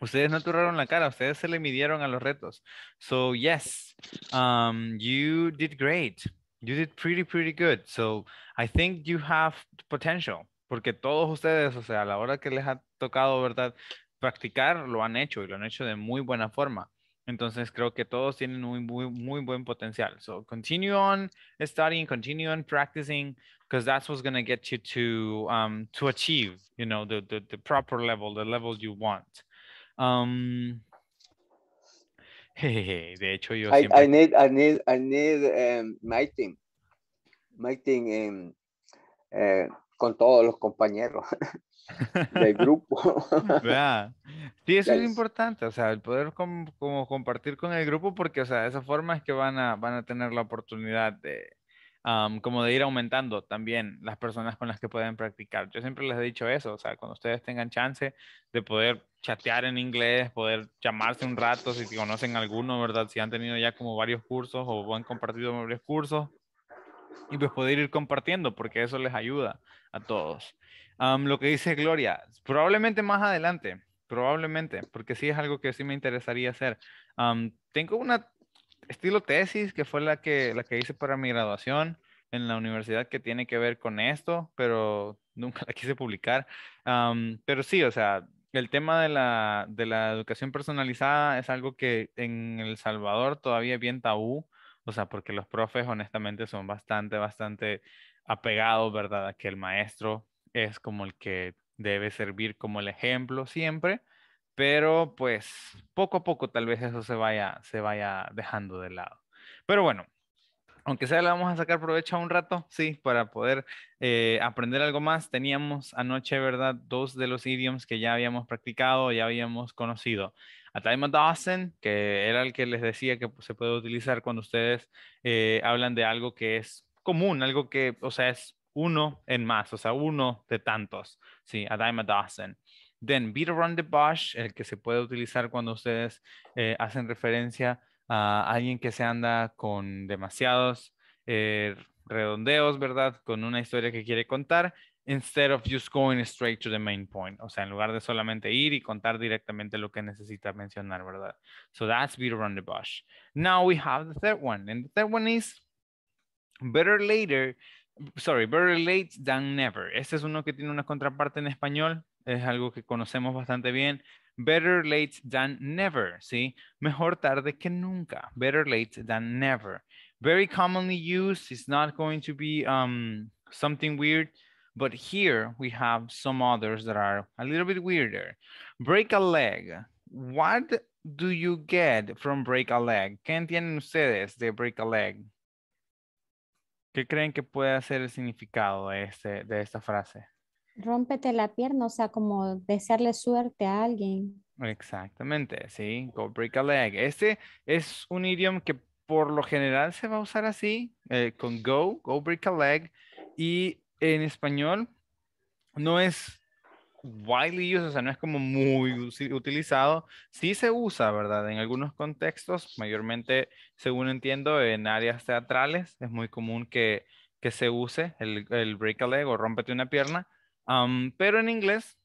Ustedes no aturraron la cara, ustedes se le midieron a los retos. So, yes, um, you did great. You did pretty, pretty good. So, I think you have potential. Porque todos ustedes, o sea, a la hora que les ha tocado, ¿verdad? Practicar, lo han hecho y lo han hecho de muy buena forma. Entonces creo que todos tienen muy, buen potencial. So continue on studying, continue on practicing, because that's what's going to get you to, um, to achieve, you know, the, the, proper level, the level you want. Um, *laughs* de hecho, yo I, need, eh, my team, my team eh, eh, con todos los compañeros. *laughs* del grupo. *laughs* vea Sí, eso es importante, o sea, el poder como compartir con el grupo porque, o sea, de esa forma es que van a, van a tener la oportunidad de, como de ir aumentando también las personas con las que pueden practicar. Yo siempre les he dicho eso, o sea, cuando ustedes tengan chance de poder chatear en inglés, poder llamarse un rato si conocen alguno, ¿verdad? Si han tenido ya como varios cursos o han compartido varios cursos y pues poder ir compartiendo porque eso les ayuda a todos lo que dice Gloria, probablemente más adelante, probablemente, porque sí es algo que sí me interesaría hacer. tengo una estilo tesis que fue la que, la que hice para mi graduación en la universidad que tiene que ver con esto, pero *laughs* nunca la quise publicar. pero sí, o sea, el tema de la, de la, educación personalizada es algo que en El Salvador todavía es bien tabú, o sea, porque los profes honestamente son bastante, bastante apegados, ¿verdad? A que el maestro es como el que debe servir como el ejemplo siempre, pero pues poco a poco tal vez eso se vaya, se vaya dejando de lado. Pero bueno, aunque sea, le vamos a sacar provecho a un rato, sí, para poder eh, aprender algo más. Teníamos anoche, ¿verdad? Dos de los idioms que ya habíamos practicado, ya habíamos conocido. A of Dawson, que era el que les decía que pues, se puede utilizar cuando ustedes eh, hablan de algo que es común, algo que, o sea, es uno en más, o sea, uno de tantos, sí, a dime a dozen. Then beat around the bush, el que se puede utilizar cuando ustedes eh, hacen referencia a alguien que se anda con demasiados eh, redondeos, ¿verdad? Con una historia que quiere contar, instead of just going straight to the main point. O sea, en lugar de solamente ir y contar directamente lo que necesita mencionar, ¿verdad? So that's beat around the bush. Now we have the third one, and the third one is better later sorry, better late than never. Este es uno que tiene una contraparte en español, es algo que conocemos bastante bien. Better late than never, ¿sí? Mejor tarde que nunca. Better late than never. Very commonly used, it's not going to be um, something weird, but here we have some others that are a little bit weirder. Break a leg. What do you get from break a leg? ¿Qué entienden ustedes de break a leg? ¿Qué creen que puede ser el significado de, este, de esta frase? Rómpete la pierna, o sea, como desearle suerte a alguien. Exactamente, sí. Go break a leg. Este es un idioma que por lo general se va a usar así, eh, con go, go break a leg. Y en español no es widely used, o sea, no es como muy utilizado. Sí se usa, ¿verdad? En algunos contextos, mayormente, según entiendo, en áreas teatrales es muy común que, que se use el, break a leg o rómpete una pierna. pero en inglés,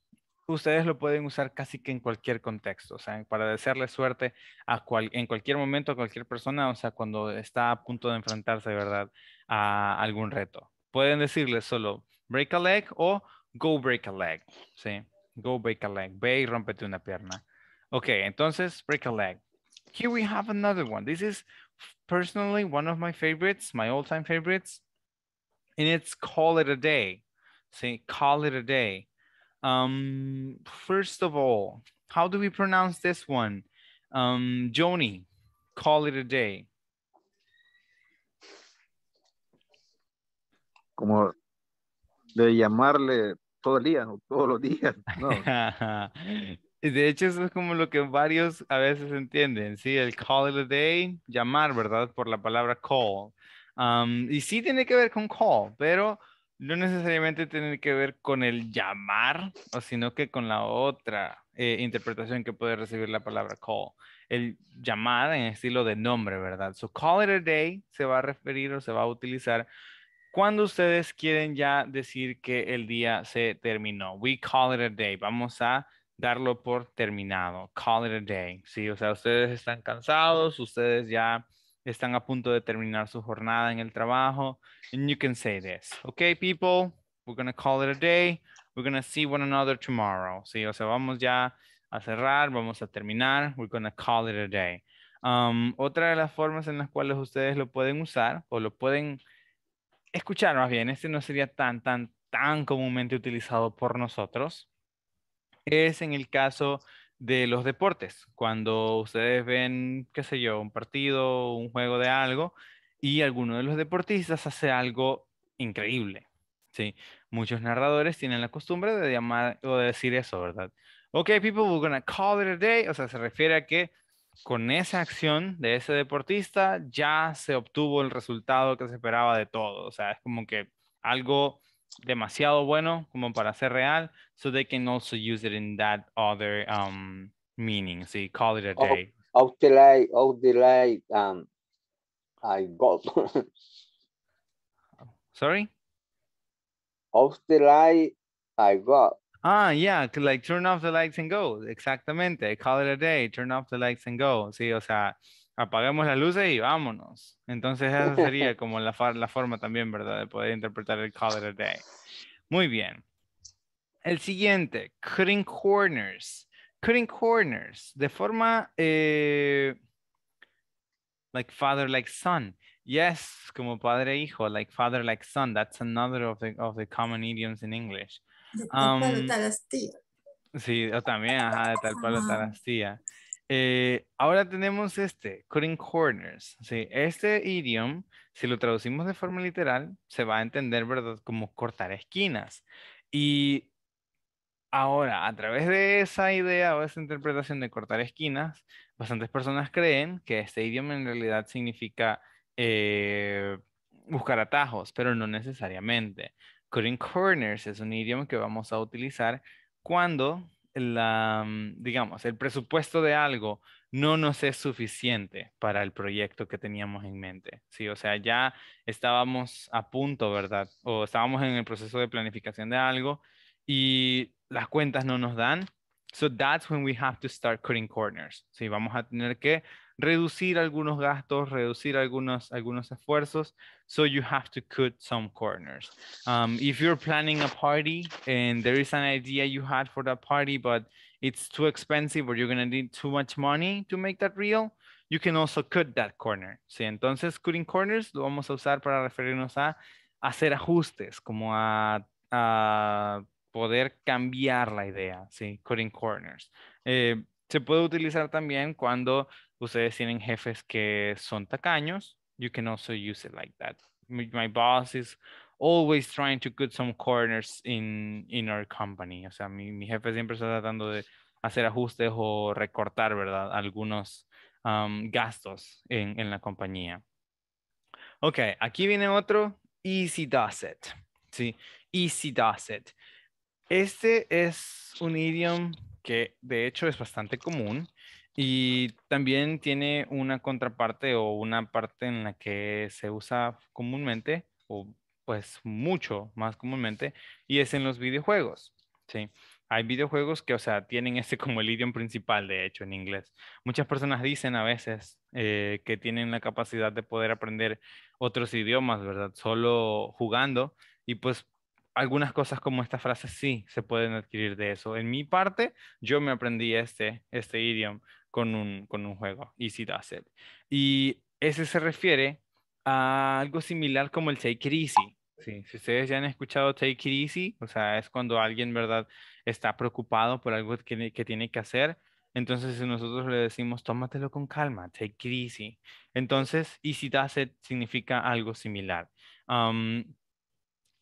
ustedes lo pueden usar casi que en cualquier contexto, o sea, para desearle suerte a cual, en cualquier momento a cualquier persona, o sea, cuando está a punto de enfrentarse, ¿verdad? A algún reto. Pueden decirle solo break a leg o go break a leg, ¿sí? Go break a leg, ve y rompete una pierna. Okay, entonces break a leg. Here we have another one. This is personally one of my favorites, my all-time favorites, and it's call it a day. Say call it a day. Um, first of all, how do we pronounce this one? Um, Joni, call it a day. Como de llamarle todo el día o todos los días. No. *laughs* de hecho, eso es como lo que varios a veces entienden, ¿sí? El call of the day, llamar, ¿verdad? Por la palabra call. y sí tiene que ver con call, pero no necesariamente tiene que ver con el llamar, sino que con la otra eh, interpretación que puede recibir la palabra call. El llamar en estilo de nombre, ¿verdad? So call it a day se va a referir o se va a utilizar cuando ustedes quieren ya decir que el día se terminó. We call it a day. Vamos a darlo por terminado. Call it a day. Sí, o sea, ustedes están cansados, ustedes ya están a punto de terminar su jornada en el trabajo. And you can say this. Okay, people, we're going to call it a day. We're going to see one another tomorrow. Sí, o sea, vamos ya a cerrar, vamos a terminar. We're going to call it a day. Um, otra de las formas en las cuales ustedes lo pueden usar o lo pueden escuchar más bien, este no sería tan, tan, tan comúnmente utilizado por nosotros, es en el caso de los deportes, cuando ustedes ven, qué sé yo, un partido, un juego de algo, y alguno de los deportistas hace algo increíble. Sí, muchos narradores tienen la costumbre de llamar o de decir eso, ¿verdad? Ok, people, we're gonna call it a day. O sea, se refiere a que con esa acción de ese deportista ya se obtuvo el resultado que se esperaba de todo. O sea, es como que algo demasiado bueno como para ser real, so they can also use it in that other um, meaning. So call it a oh, day. Of, the light, I oh, um, got. *laughs* Sorry? Of the light, I got. Ah, yeah, like turn off the lights and go. Exactamente. Call it a day, turn off the lights and go. Sí, o sea, apagamos las luces y vámonos. Entonces, esa sería *laughs* como la, la forma también, ¿verdad? De poder interpretar el call it a day. Muy bien. El siguiente, cutting corners. Cutting corners, de forma eh, like father, like son. Yes, como padre, e hijo, like father, like son. That's another of the, of the common idioms in English. De Sí, o también, ajá, de tal palo tal eh, ahora tenemos este, cutting corners. ¿sí? Este idioma, si lo traducimos de forma literal, se va a entender, ¿verdad? Como cortar esquinas. Y ahora, a través de esa idea o esa interpretación de cortar esquinas, bastantes personas creen que este idioma en realidad significa eh, buscar atajos, pero no necesariamente. Cutting corners es un idioma que vamos a utilizar cuando, la, mm, digamos, el presupuesto de algo no nos es suficiente para el proyecto que teníamos en mente. Sí, o sea, ya estábamos a punto, ¿verdad? O estábamos en el proceso de planificación de algo y las cuentas no nos dan. So that's when we have to start cutting corners. Sí, vamos a tener que reducir algunos gastos, reducir algunos, algunos esfuerzos. So you have to cut some corners. Um, if you're planning a party and there is an idea you had for that party, but it's too expensive or you're going to need too much money to make that real, you can also cut that corner. ¿sí? Entonces, cutting corners lo vamos a usar para referirnos a hacer ajustes, como a, a poder cambiar la idea, ¿sí? cutting corners. Eh, se puede utilizar también cuando ustedes tienen jefes que son tacaños, you can also use it like that. My boss is always trying to cut some corners in, in our company. O sea, mi, jefe siempre está tratando de hacer ajustes o recortar, ¿verdad? Algunos um, gastos en, en la compañía. Ok, aquí viene otro, easy does it. Sí, easy does it. Este es un idioma que de hecho es bastante común. Y también tiene una contraparte o una parte en la que se usa comúnmente o pues mucho más comúnmente y es en los videojuegos. Sí. Hay videojuegos que, o sea, tienen ese como el idioma principal, de hecho, en inglés. Muchas personas dicen a veces eh, que tienen la capacidad de poder aprender otros idiomas, ¿verdad? Solo jugando. Y pues algunas cosas como esta frase sí se pueden adquirir de eso. En mi parte, yo me aprendí este, este idioma con un, juego, Easy Does It. Y ese se refiere a algo similar como el Take It Easy. si ustedes ya han escuchado Take It Easy, o sea, es cuando alguien, ¿verdad?, está preocupado por algo que, tiene que hacer. Entonces, si nosotros le decimos, tómatelo con calma, take it Entonces, easy does it significa algo similar.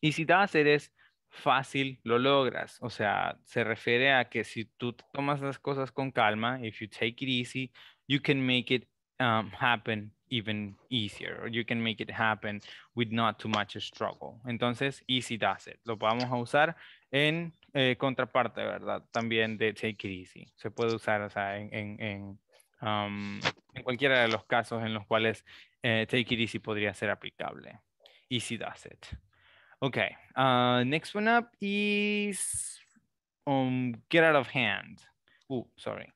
easy does it es fácil lo logras. O sea, se refiere a que si tú tomas las cosas con calma, if you take it easy, you can make it um, happen even easier, or you can make it happen with not too much struggle. Entonces, easy does it. Lo vamos a usar en eh, contraparte, ¿verdad? También de take it easy. Se puede usar, o sea, en, en, en um, cualquiera de los casos en los cuales eh, take it easy podría ser aplicable. Easy does it. Okay. Uh, next one up is um, get out of hand. Oh, sorry.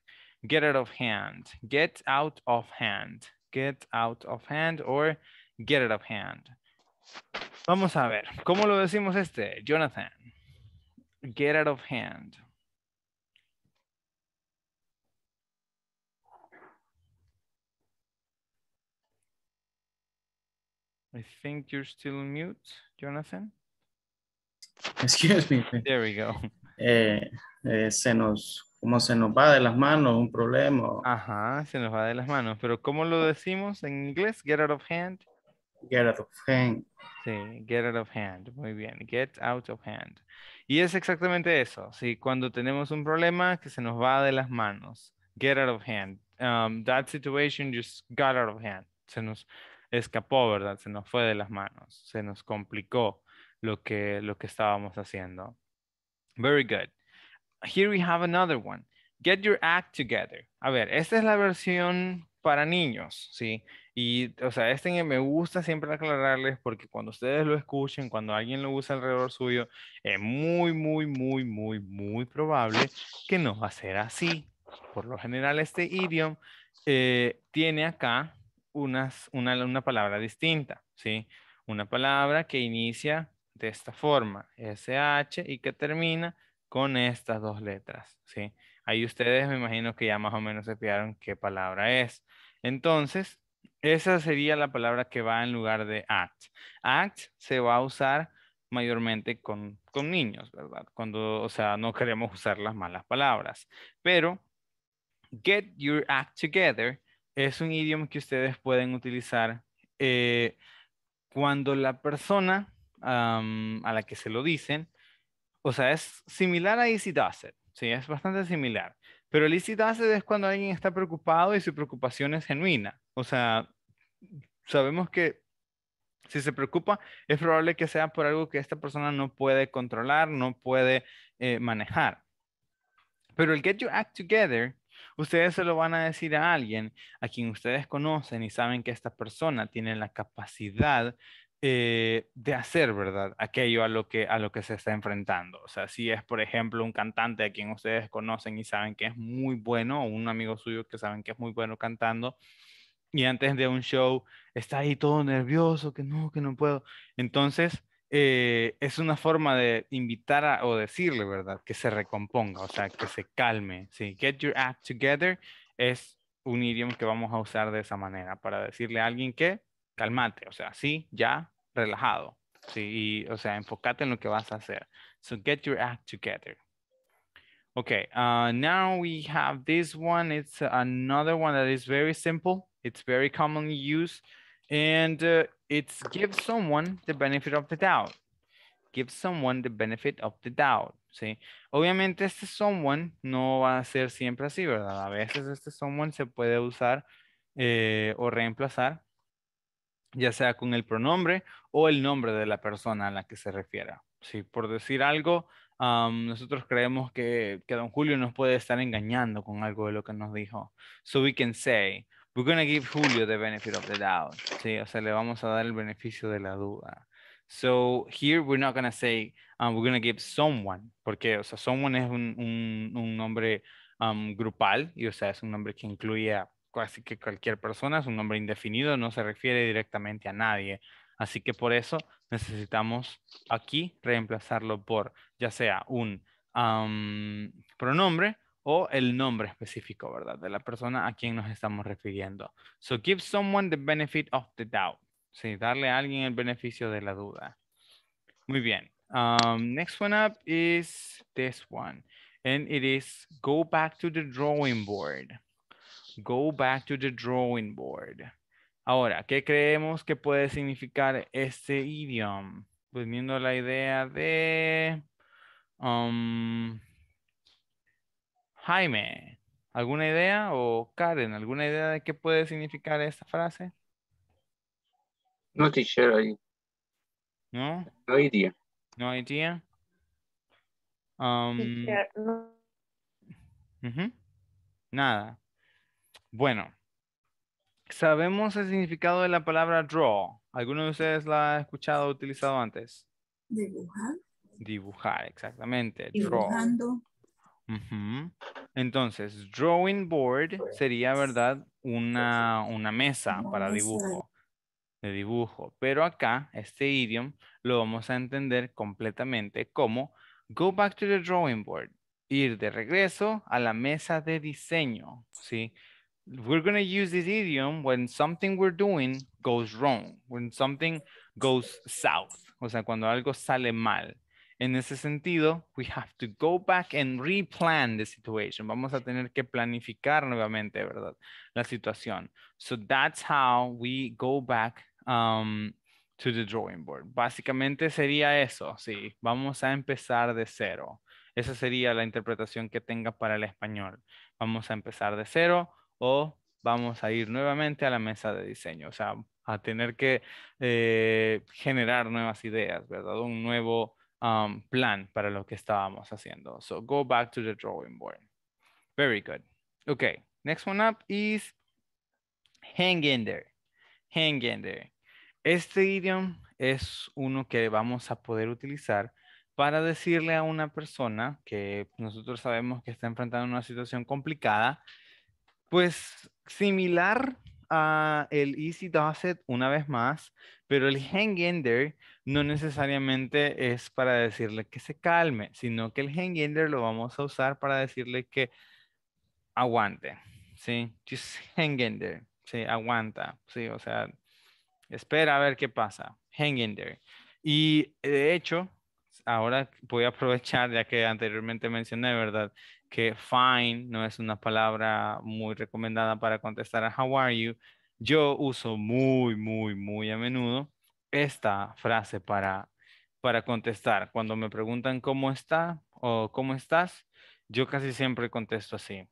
Get out of hand. Get out of hand. Get out of hand or get out of hand. Vamos a ver. ¿Cómo lo decimos este, Jonathan? Get out of hand. I think you're still mute, Jonathan. Excuse me. There we go. Eh, eh, se nos, como se nos va de las manos, un problema. Ajá, se nos va de las manos. Pero ¿cómo lo decimos en inglés? Get out of hand. Get out of hand. Sí, get out of hand. Muy bien, get out of hand. Y es exactamente eso. sí, cuando tenemos un problema que se nos va de las manos. Get out of hand. Um, that situation just got out of hand. Se nos, escapó, ¿verdad? Se nos fue de las manos, se nos complicó lo que, lo que estábamos haciendo. Very good. Here we have another one. Get your act together. A ver, esta es la versión para niños, ¿sí? Y, o sea, este me gusta siempre aclararles porque cuando ustedes lo escuchen, cuando alguien lo usa alrededor suyo, es muy, muy, muy, muy, muy probable que no va a ser así. Por lo general, este idiom eh, tiene acá una, palabra distinta, ¿sí? Una palabra que inicia de esta forma, SH, y que termina con estas dos letras, ¿sí? Ahí ustedes me imagino que ya más o menos se pidieron qué palabra es. Entonces, esa sería la palabra que va en lugar de act. Act se va a usar mayormente con, con niños, ¿verdad? Cuando, o sea, no queremos usar las malas palabras. Pero, get your act together es un idioma que ustedes pueden utilizar eh, cuando la persona a la que se lo dicen, o sea, es similar a easy does sí, es bastante similar. Pero el easy does es cuando alguien está preocupado y su preocupación es genuina. O sea, sabemos que si se preocupa, es probable que sea por algo que esta persona no puede controlar, no puede eh, manejar. Pero el get your act together Ustedes se lo van a decir a alguien a quien ustedes conocen y saben que esta persona tiene la capacidad eh, de hacer, ¿verdad? Aquello a lo, que, a lo que se está enfrentando. O sea, si es, por ejemplo, un cantante a quien ustedes conocen y saben que es muy bueno, o un amigo suyo que saben que es muy bueno cantando, y antes de un show está ahí todo nervioso, que no, que no puedo. Entonces, eh, es una forma de invitar a, o decirle, ¿verdad? Que se recomponga, o sea, que se calme. Sí, get your act together es un idioma que vamos a usar de esa manera para decirle a alguien que calmate, o sea, sí, ya, relajado. o sea, enfócate en lo que vas a hacer. So get your act together. Okay, uh, now we have this one. It's another one that is very simple. It's very commonly used and uh, it's give someone the benefit of the doubt. Give someone the benefit of the doubt, Obviamente este someone no va a ser siempre así, ¿verdad? A veces este someone se puede usar eh, o reemplazar, ya sea con el pronombre o el nombre de la persona a la que se refiera. ¿sí? Por decir algo, um, nosotros creemos que, que don Julio nos puede estar engañando con algo de lo que nos dijo. So we can say, We're gonna give Julio the benefit of the doubt. Sí, o sea, le vamos a dar el beneficio de la duda. So here we're not gonna say um, we're gonna give someone, porque o sea, someone es un, un, un nombre um, grupal y o sea, es un nombre que incluye a casi que cualquier persona, es un nombre indefinido, no se refiere directamente a nadie. Así que por eso necesitamos aquí reemplazarlo por ya sea un um, pronombre o el nombre específico, ¿verdad? De la persona a quien nos estamos refiriendo. So give someone the benefit of the doubt. Sí, darle a alguien el beneficio de la duda. Muy bien. Um, next one up is this one. And it is go back to the drawing board. Go back to the drawing board. Ahora, ¿qué creemos que puede significar este idioma? Pues Viniendo la idea de... Um, Jaime, ¿alguna idea? O Karen, ¿alguna idea de qué puede significar esta frase? No, teacher. No? No idea. No idea. Um, Nada. Bueno. Sabemos el significado de la palabra draw. ¿Alguno de ustedes la ha escuchado o utilizado antes? Dibujar. Dibujar, exactamente. Dibujando. Entonces, drawing board pues sería, ¿verdad? Una, mesa para dibujo, de dibujo. Pero acá, este idiom lo vamos a entender completamente como go back to the drawing board, ir de regreso a la mesa de diseño, ¿sí? We're going to use this idiom when something we're doing goes wrong, when something goes south, o sea, cuando algo sale mal. En ese sentido, we have to go back and replan the situation. Vamos a tener que planificar nuevamente, ¿verdad? La situación. So that's how we go back um, to the drawing board. Básicamente sería eso, sí. Vamos a empezar de cero. Esa sería la interpretación que tenga para el español. Vamos a empezar de cero o vamos a ir nuevamente a la mesa de diseño. O sea, a tener que eh, generar nuevas ideas, ¿verdad? Un nuevo Um, plan para lo que estábamos haciendo. So go back to the drawing board. Very good. Okay, next one up is hang in there. Hang in there. Este idioma es uno que vamos a poder utilizar para decirle a una persona que nosotros sabemos que está enfrentando una situación complicada, pues similar el Easy Does una vez más, pero el hang no necesariamente es para decirle que se calme, sino que el hang lo vamos a usar para decirle que aguante, ¿sí? Just hangender ¿sí? Aguanta, ¿sí? O sea, espera a ver qué pasa, hang Y de hecho, ahora voy a aprovechar, ya que anteriormente mencioné, ¿verdad? que fine no es una palabra muy recomendada para contestar a how are you, yo uso muy, muy, muy a menudo esta frase para, para contestar. Cuando me preguntan cómo está o cómo estás, yo casi siempre contesto así.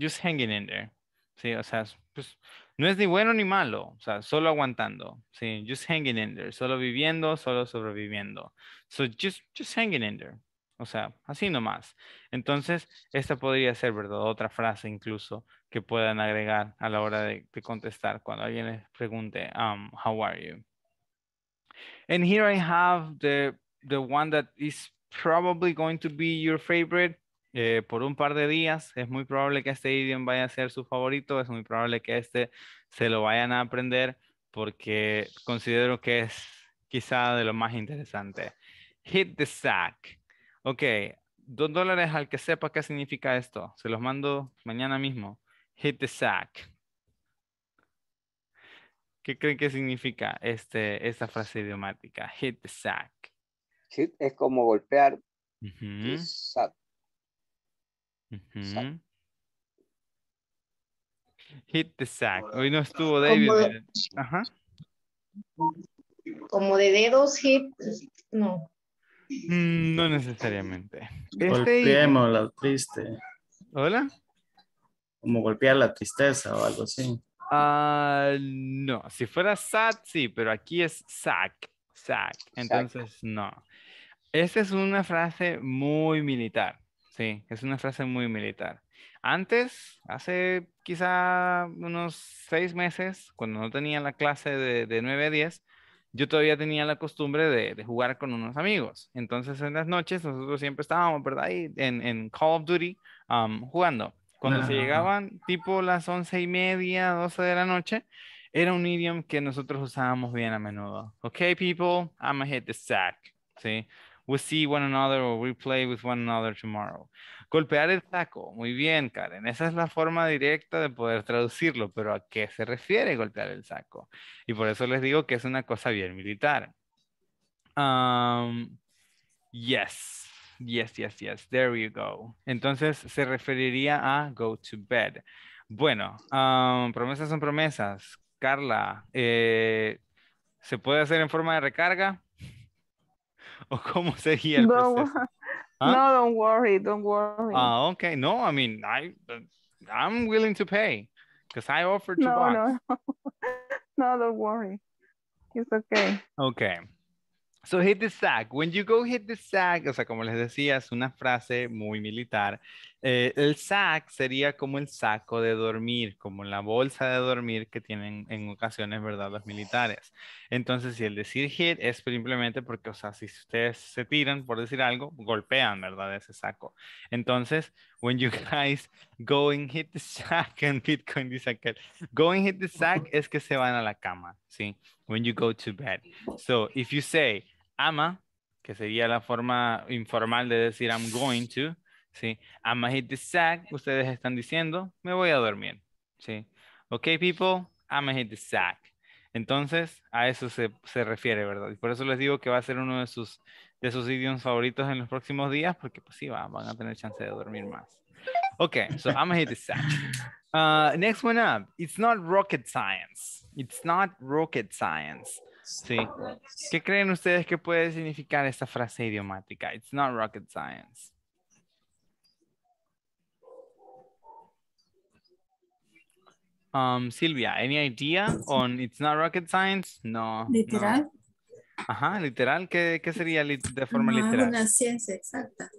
Just hanging in there. Sí, o sea, pues no es ni bueno ni malo, o sea, solo aguantando. Sí, just hanging in there, solo viviendo, solo sobreviviendo. So just, just hanging in there. O sea, así nomás. Entonces, esta podría ser, ¿verdad? Otra frase incluso que puedan agregar a la hora de, contestar cuando alguien les pregunte, um, how are you? And here I have the, the one that is probably going to be your favorite. Eh, por un par de días. Es muy probable que este idioma vaya a ser su favorito, es muy probable que este se lo vayan a aprender porque considero que es quizá de lo más interesante. Hit the sack. Ok, dos dólares al que sepa qué significa esto. Se los mando mañana mismo. Hit the sack. ¿Qué creen que significa este, esta frase idiomática? Hit the sack. Hit es como golpear. Hit the sack. Hoy no estuvo David. Como de, eh, Como de dedos, hit. No. Mm, no necesariamente. Este, Golpeemos la triste. ¿Hola? Como golpear la tristeza o algo así. Ah, no, si fuera sad, sí, pero aquí es sac, sac. Entonces, no. Esta es una frase muy militar, sí, es una frase muy militar. Antes, hace quizá unos seis meses, cuando no tenía la clase de, de 9 a 10, yo todavía tenía la costumbre de, jugar con unos amigos. Entonces en las noches nosotros siempre estábamos, ¿verdad? Ahí en, Call of Duty jugando. Cuando se llegaban tipo las once y media, doce de la noche, era un idioma que nosotros usábamos bien a menudo. Ok people, I'm gonna hit the sack. ¿Sí? We'll see one another or we'll play with one another tomorrow. Golpear el saco. Muy bien, Karen. Esa es la forma directa de poder traducirlo, pero ¿a qué se refiere golpear el saco? Y por eso les digo que es una cosa bien militar. yes. Yes, yes, yes. There you go. Entonces se referiría a go to bed. Bueno, promesas son promesas. Carla, eh, ¿se puede hacer en forma de recarga? *laughs* ¿O cómo sería el proceso? Huh? No, don't worry, don't worry. Uh, okay, no, I mean, I, I'm willing to pay because I offered to no, No, no, *laughs* no, don't worry. It's okay. Okay. So hit the sack. When you go hit the sack, o sea, como les decía, es una frase muy militar. Eh, el sack sería como el saco de dormir, como la bolsa de dormir que tienen en ocasiones, ¿verdad? Los militares. Entonces, si el decir hit es simplemente porque, o sea, si ustedes se tiran por decir algo, golpean, ¿verdad? Ese saco. Entonces, when you *laughs* guys go and hit the sack, *laughs* and Bitcoin dice aquel, go and hit the sack es que se van a la cama, ¿sí? When you go to bed. So, if you say, ama, que sería la forma informal de decir I'm going to, ¿sí? I'm hit the sack, ustedes están diciendo, me voy a dormir, ¿sí? Ok, people, I'm hit the sack. Entonces, a eso se, refiere, ¿verdad? Y por eso les digo que va a ser uno de sus, de sus idiomas favoritos en los próximos días, porque pues sí, van, a tener chance de dormir más. Okay, so I'm to hit the sack. Ah, next one up. It's not rocket science. It's not rocket science. Sí. ¿Qué creen ustedes que puede significar esta frase idiomática? It's not rocket science. Um, Silvia, any idea on it's not rocket science? No. Literal. Ajá, literal. ¿Qué, sería de forma literal? una ciencia exacta.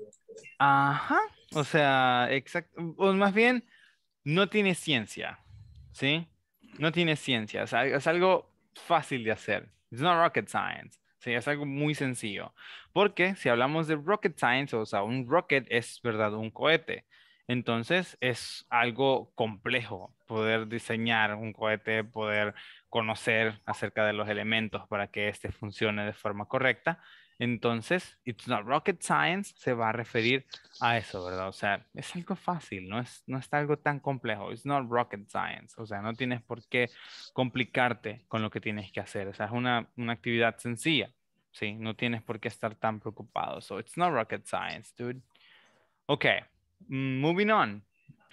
Ajá. O sea, exacto. más bien, no tiene ciencia. ¿Sí? No tiene ciencia. es algo fácil de hacer. It's not rocket science. O es algo muy sencillo. Porque si hablamos de rocket science, o sea, un rocket es, ¿verdad?, un cohete. Entonces es algo complejo poder diseñar un cohete, poder conocer acerca de los elementos para que éste funcione de forma correcta. Entonces, it's pues, not rocket science se va a referir a eso, ¿verdad? O sea, es algo fácil, no es, no algo tan complejo. It's not rocket science. O sea, no tienes por qué complicarte con lo que tienes que hacer. O sea, es una, actividad sencilla, ¿sí? No tienes por qué estar tan preocupado. So, it's not rocket science, dude. Okay, mm, moving on.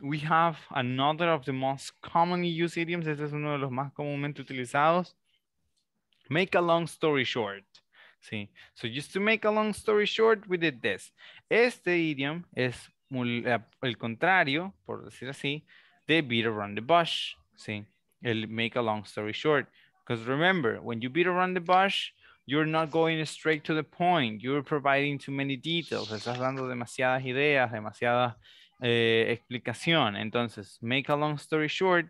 We have another of the most commonly used idioms. Este es uno de los más comúnmente utilizados. Make a long story short. Sí. So just to make a long story short, we did this. Este idiom es eh, el contrario, por decir así, de beat around the bush. Sí. El make a long story short. Because remember, when you beat around the bush, you're not going straight to the point. You're providing too many details. Estás dando demasiadas ideas, demasiada eh, explicación. Entonces, make a long story short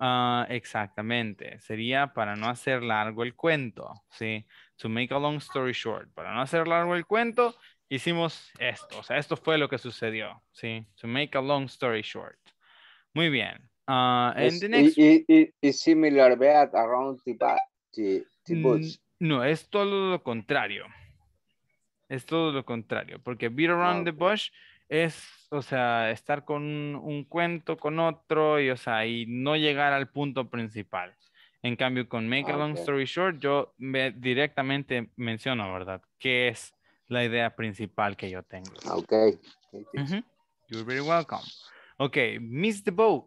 Ah, exactamente. Sería para no hacer largo el cuento, ¿sí? To make a long story short. Para no hacer largo el cuento, hicimos esto. O sea, esto fue lo que sucedió, ¿sí? To make a long story short. Muy bien. around ah, the, No, es todo lo contrario. Es todo lo contrario. Porque beat around ah, the bush es, o sea, estar con un cuento, con otro, y, o sea, y no llegar al punto principal. En cambio, con Make a ah, Long Story Short, yo me directamente menciono, ¿verdad? ¿Qué es la idea principal que yo tengo? Ah, ok. You're very welcome. Ok, Miss the Boat.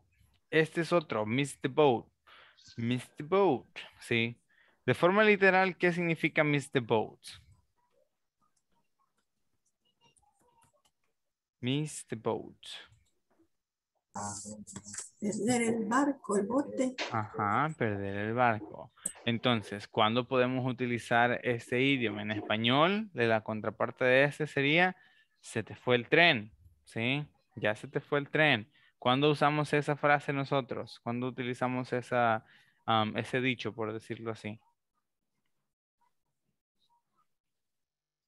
Este es otro, Miss the Boat. Miss the Boat, ¿sí? De forma literal, ¿qué significa Miss the Boat? Miss the boat. Perder el barco, el bote. Ajá, perder el barco. Entonces, ¿cuándo podemos utilizar este idioma? En español, de la contraparte de ese sería, se te fue el tren, ¿sí? Ya se te fue el tren. ¿Cuándo usamos esa frase nosotros? ¿Cuándo utilizamos esa, ese dicho, por decirlo así?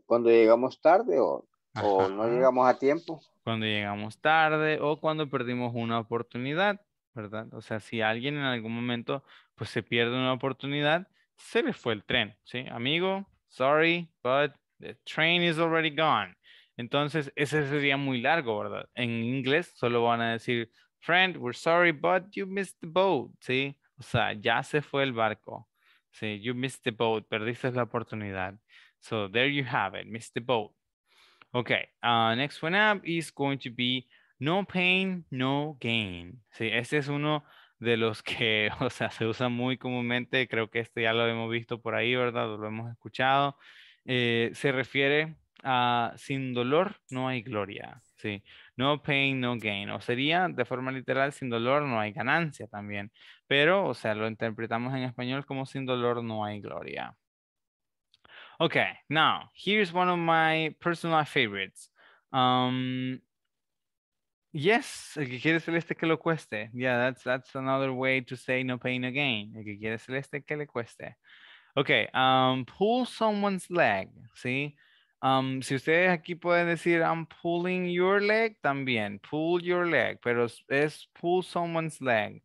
Cuando llegamos tarde o o no llegamos a tiempo. Cuando llegamos tarde o cuando perdimos una oportunidad, ¿verdad? O sea, si alguien en algún momento pues se pierde una oportunidad, se le fue el tren, ¿sí? Amigo, sorry, but the train is already gone. Entonces, ese sería muy largo, ¿verdad? En inglés solo van a decir, friend, we're sorry, but you missed the boat, ¿sí? O sea, ya se fue el barco. Sí, you missed the boat, perdiste la oportunidad. So there you have it, missed the boat. Okay, uh, next one up is going to be no pain, no gain. Sí, este es uno de los que, *laughs* o sea, se usa muy comúnmente, creo que este ya lo hemos visto por ahí, ¿verdad? Lo hemos escuchado. Eh, se refiere a sin dolor no hay gloria, ¿sí? No pain, no gain. O sería, de forma literal, sin dolor no hay ganancia también. Pero, o sea, lo interpretamos en español como sin dolor no hay gloria. Okay, now here's one of my personal favorites. Um, yes, el que quiere celeste que lo cueste. Yeah, that's that's another way to say no pain no gain. El que quiere celeste que le cueste. Okay, um, pull someone's leg, ¿sí? Um, si ustedes aquí pueden decir, I'm pulling your leg, también, pull your leg, pero es pull someone's leg.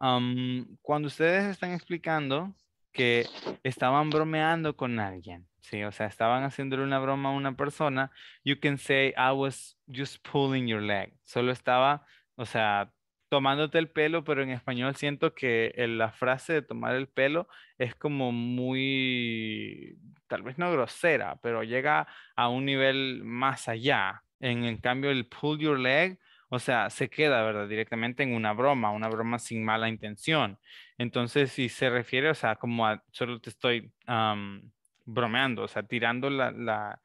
Um, cuando ustedes están explicando, que estaban bromeando con alguien, ¿sí? O sea, estaban haciéndole una broma a una persona. You can say, I was just pulling your leg. Solo estaba, o sea, tomándote el pelo, pero en español siento que la frase de tomar el pelo es como muy, tal vez no grosera, pero llega a un nivel más allá. En, en cambio, el pull your leg o sea, se queda, ¿verdad? Directamente en una broma, una broma sin mala intención. Entonces, si se refiere, o sea, como a, solo te estoy bromeando, o sea, tirando la,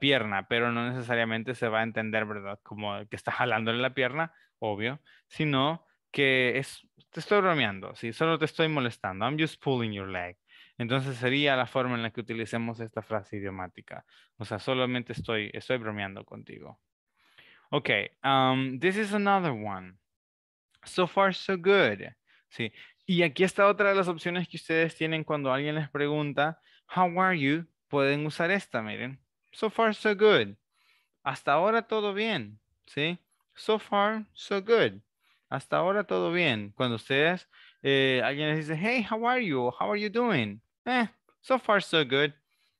pierna, pero no necesariamente se va a entender, ¿verdad? Como que está jalándole la pierna, obvio, sino que es, te estoy bromeando, sí, solo te estoy molestando. I'm just pulling your leg. Entonces sería la forma en la que utilicemos esta frase idiomática. O sea, solamente estoy, estoy bromeando contigo. Okay, um, this is another one. So far, so good. Sí. Y aquí está otra de las opciones que ustedes tienen cuando alguien les pregunta, how are you? Pueden usar esta, miren. So far, so good. Hasta ahora todo bien, ¿sí? So far, so good. Hasta ahora todo bien. Cuando ustedes, eh, alguien les dice, hey, how are you? How are you doing? Eh, so far, so good.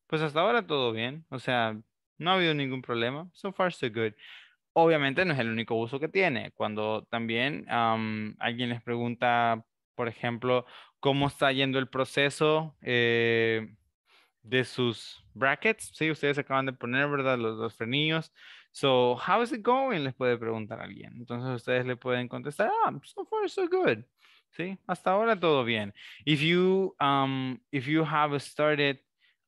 Pues hasta ahora todo bien. O sea, no ha habido ningún problema. So far, so good obviamente no es el único uso que tiene. Cuando también alguien les pregunta, por ejemplo, cómo está yendo el proceso eh, de sus brackets, sí, ustedes acaban de poner, ¿verdad? Los, dos frenillos. So, how is it going? Les puede preguntar alguien. Entonces ustedes le pueden contestar, ah, so far so good. Sí, hasta ahora todo bien. If you, um, if you have started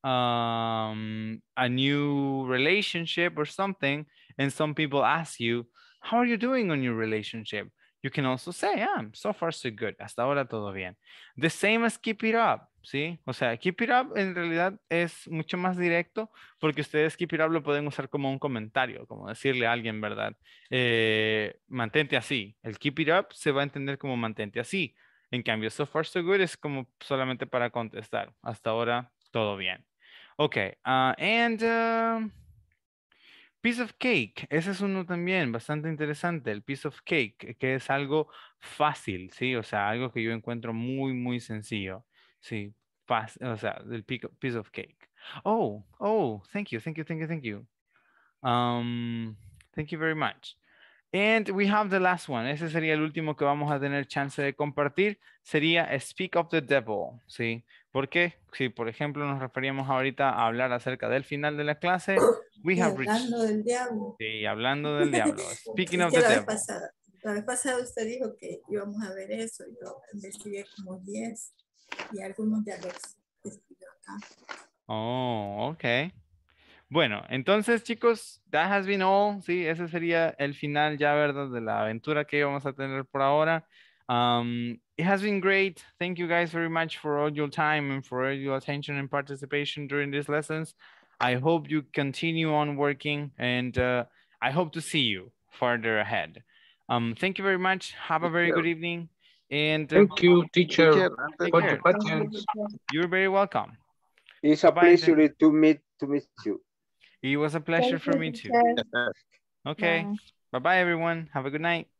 um, a new relationship or something, and some people ask you, how are you doing on your relationship? You can also say, ah, I'm so far so good, hasta ahora todo bien. The same as keep it up, ¿sí? O sea, keep it up en realidad es mucho más directo porque ustedes keep it up lo pueden usar como un comentario, como decirle a alguien, ¿verdad? Eh, mantente así. El keep it up se va a entender como mantente así. En cambio, so far so good es como solamente para contestar, hasta ahora todo bien. Ok, ah, and... Um, Piece of cake, ese es uno también bastante interesante, el piece of cake, que es algo fácil, ¿sí? O sea, algo que yo encuentro muy, muy sencillo, ¿sí? o sea, el piece of cake. Oh, oh, thank you, thank you, thank you, thank you. Um, thank you very much. And we have the last one. Ese sería el último que vamos a tener chance de compartir. Sería Speak of the Devil, ¿sí? sí ¿Por qué? Si, por ejemplo, nos referíamos ahorita a hablar acerca del final de la clase, *coughs* we have reached. Hablando del diablo. Sí, hablando del diablo. *laughs* Speaking of the la vez Pasada, la vez pasada usted dijo que íbamos a ver eso. Yo investigué como 10 y algunos de los acá. Oh, ok. Bueno, entonces, chicos, that has been all. Sí, ese sería el final ya, ¿verdad? De la aventura que íbamos a tener por ahora. Um, it has been great. Thank you guys very much for all your time and for all your attention and participation during these lessons. I hope you continue on working and uh, I hope to see you further ahead. Um, thank you very much. Have a very good evening. And uh, thank you, teacher, for questions. You're very welcome. It's a Bye pleasure then. to meet to meet you. It was a pleasure thank for you, me teacher. too. Okay. Bye-bye, everyone. Have a good night.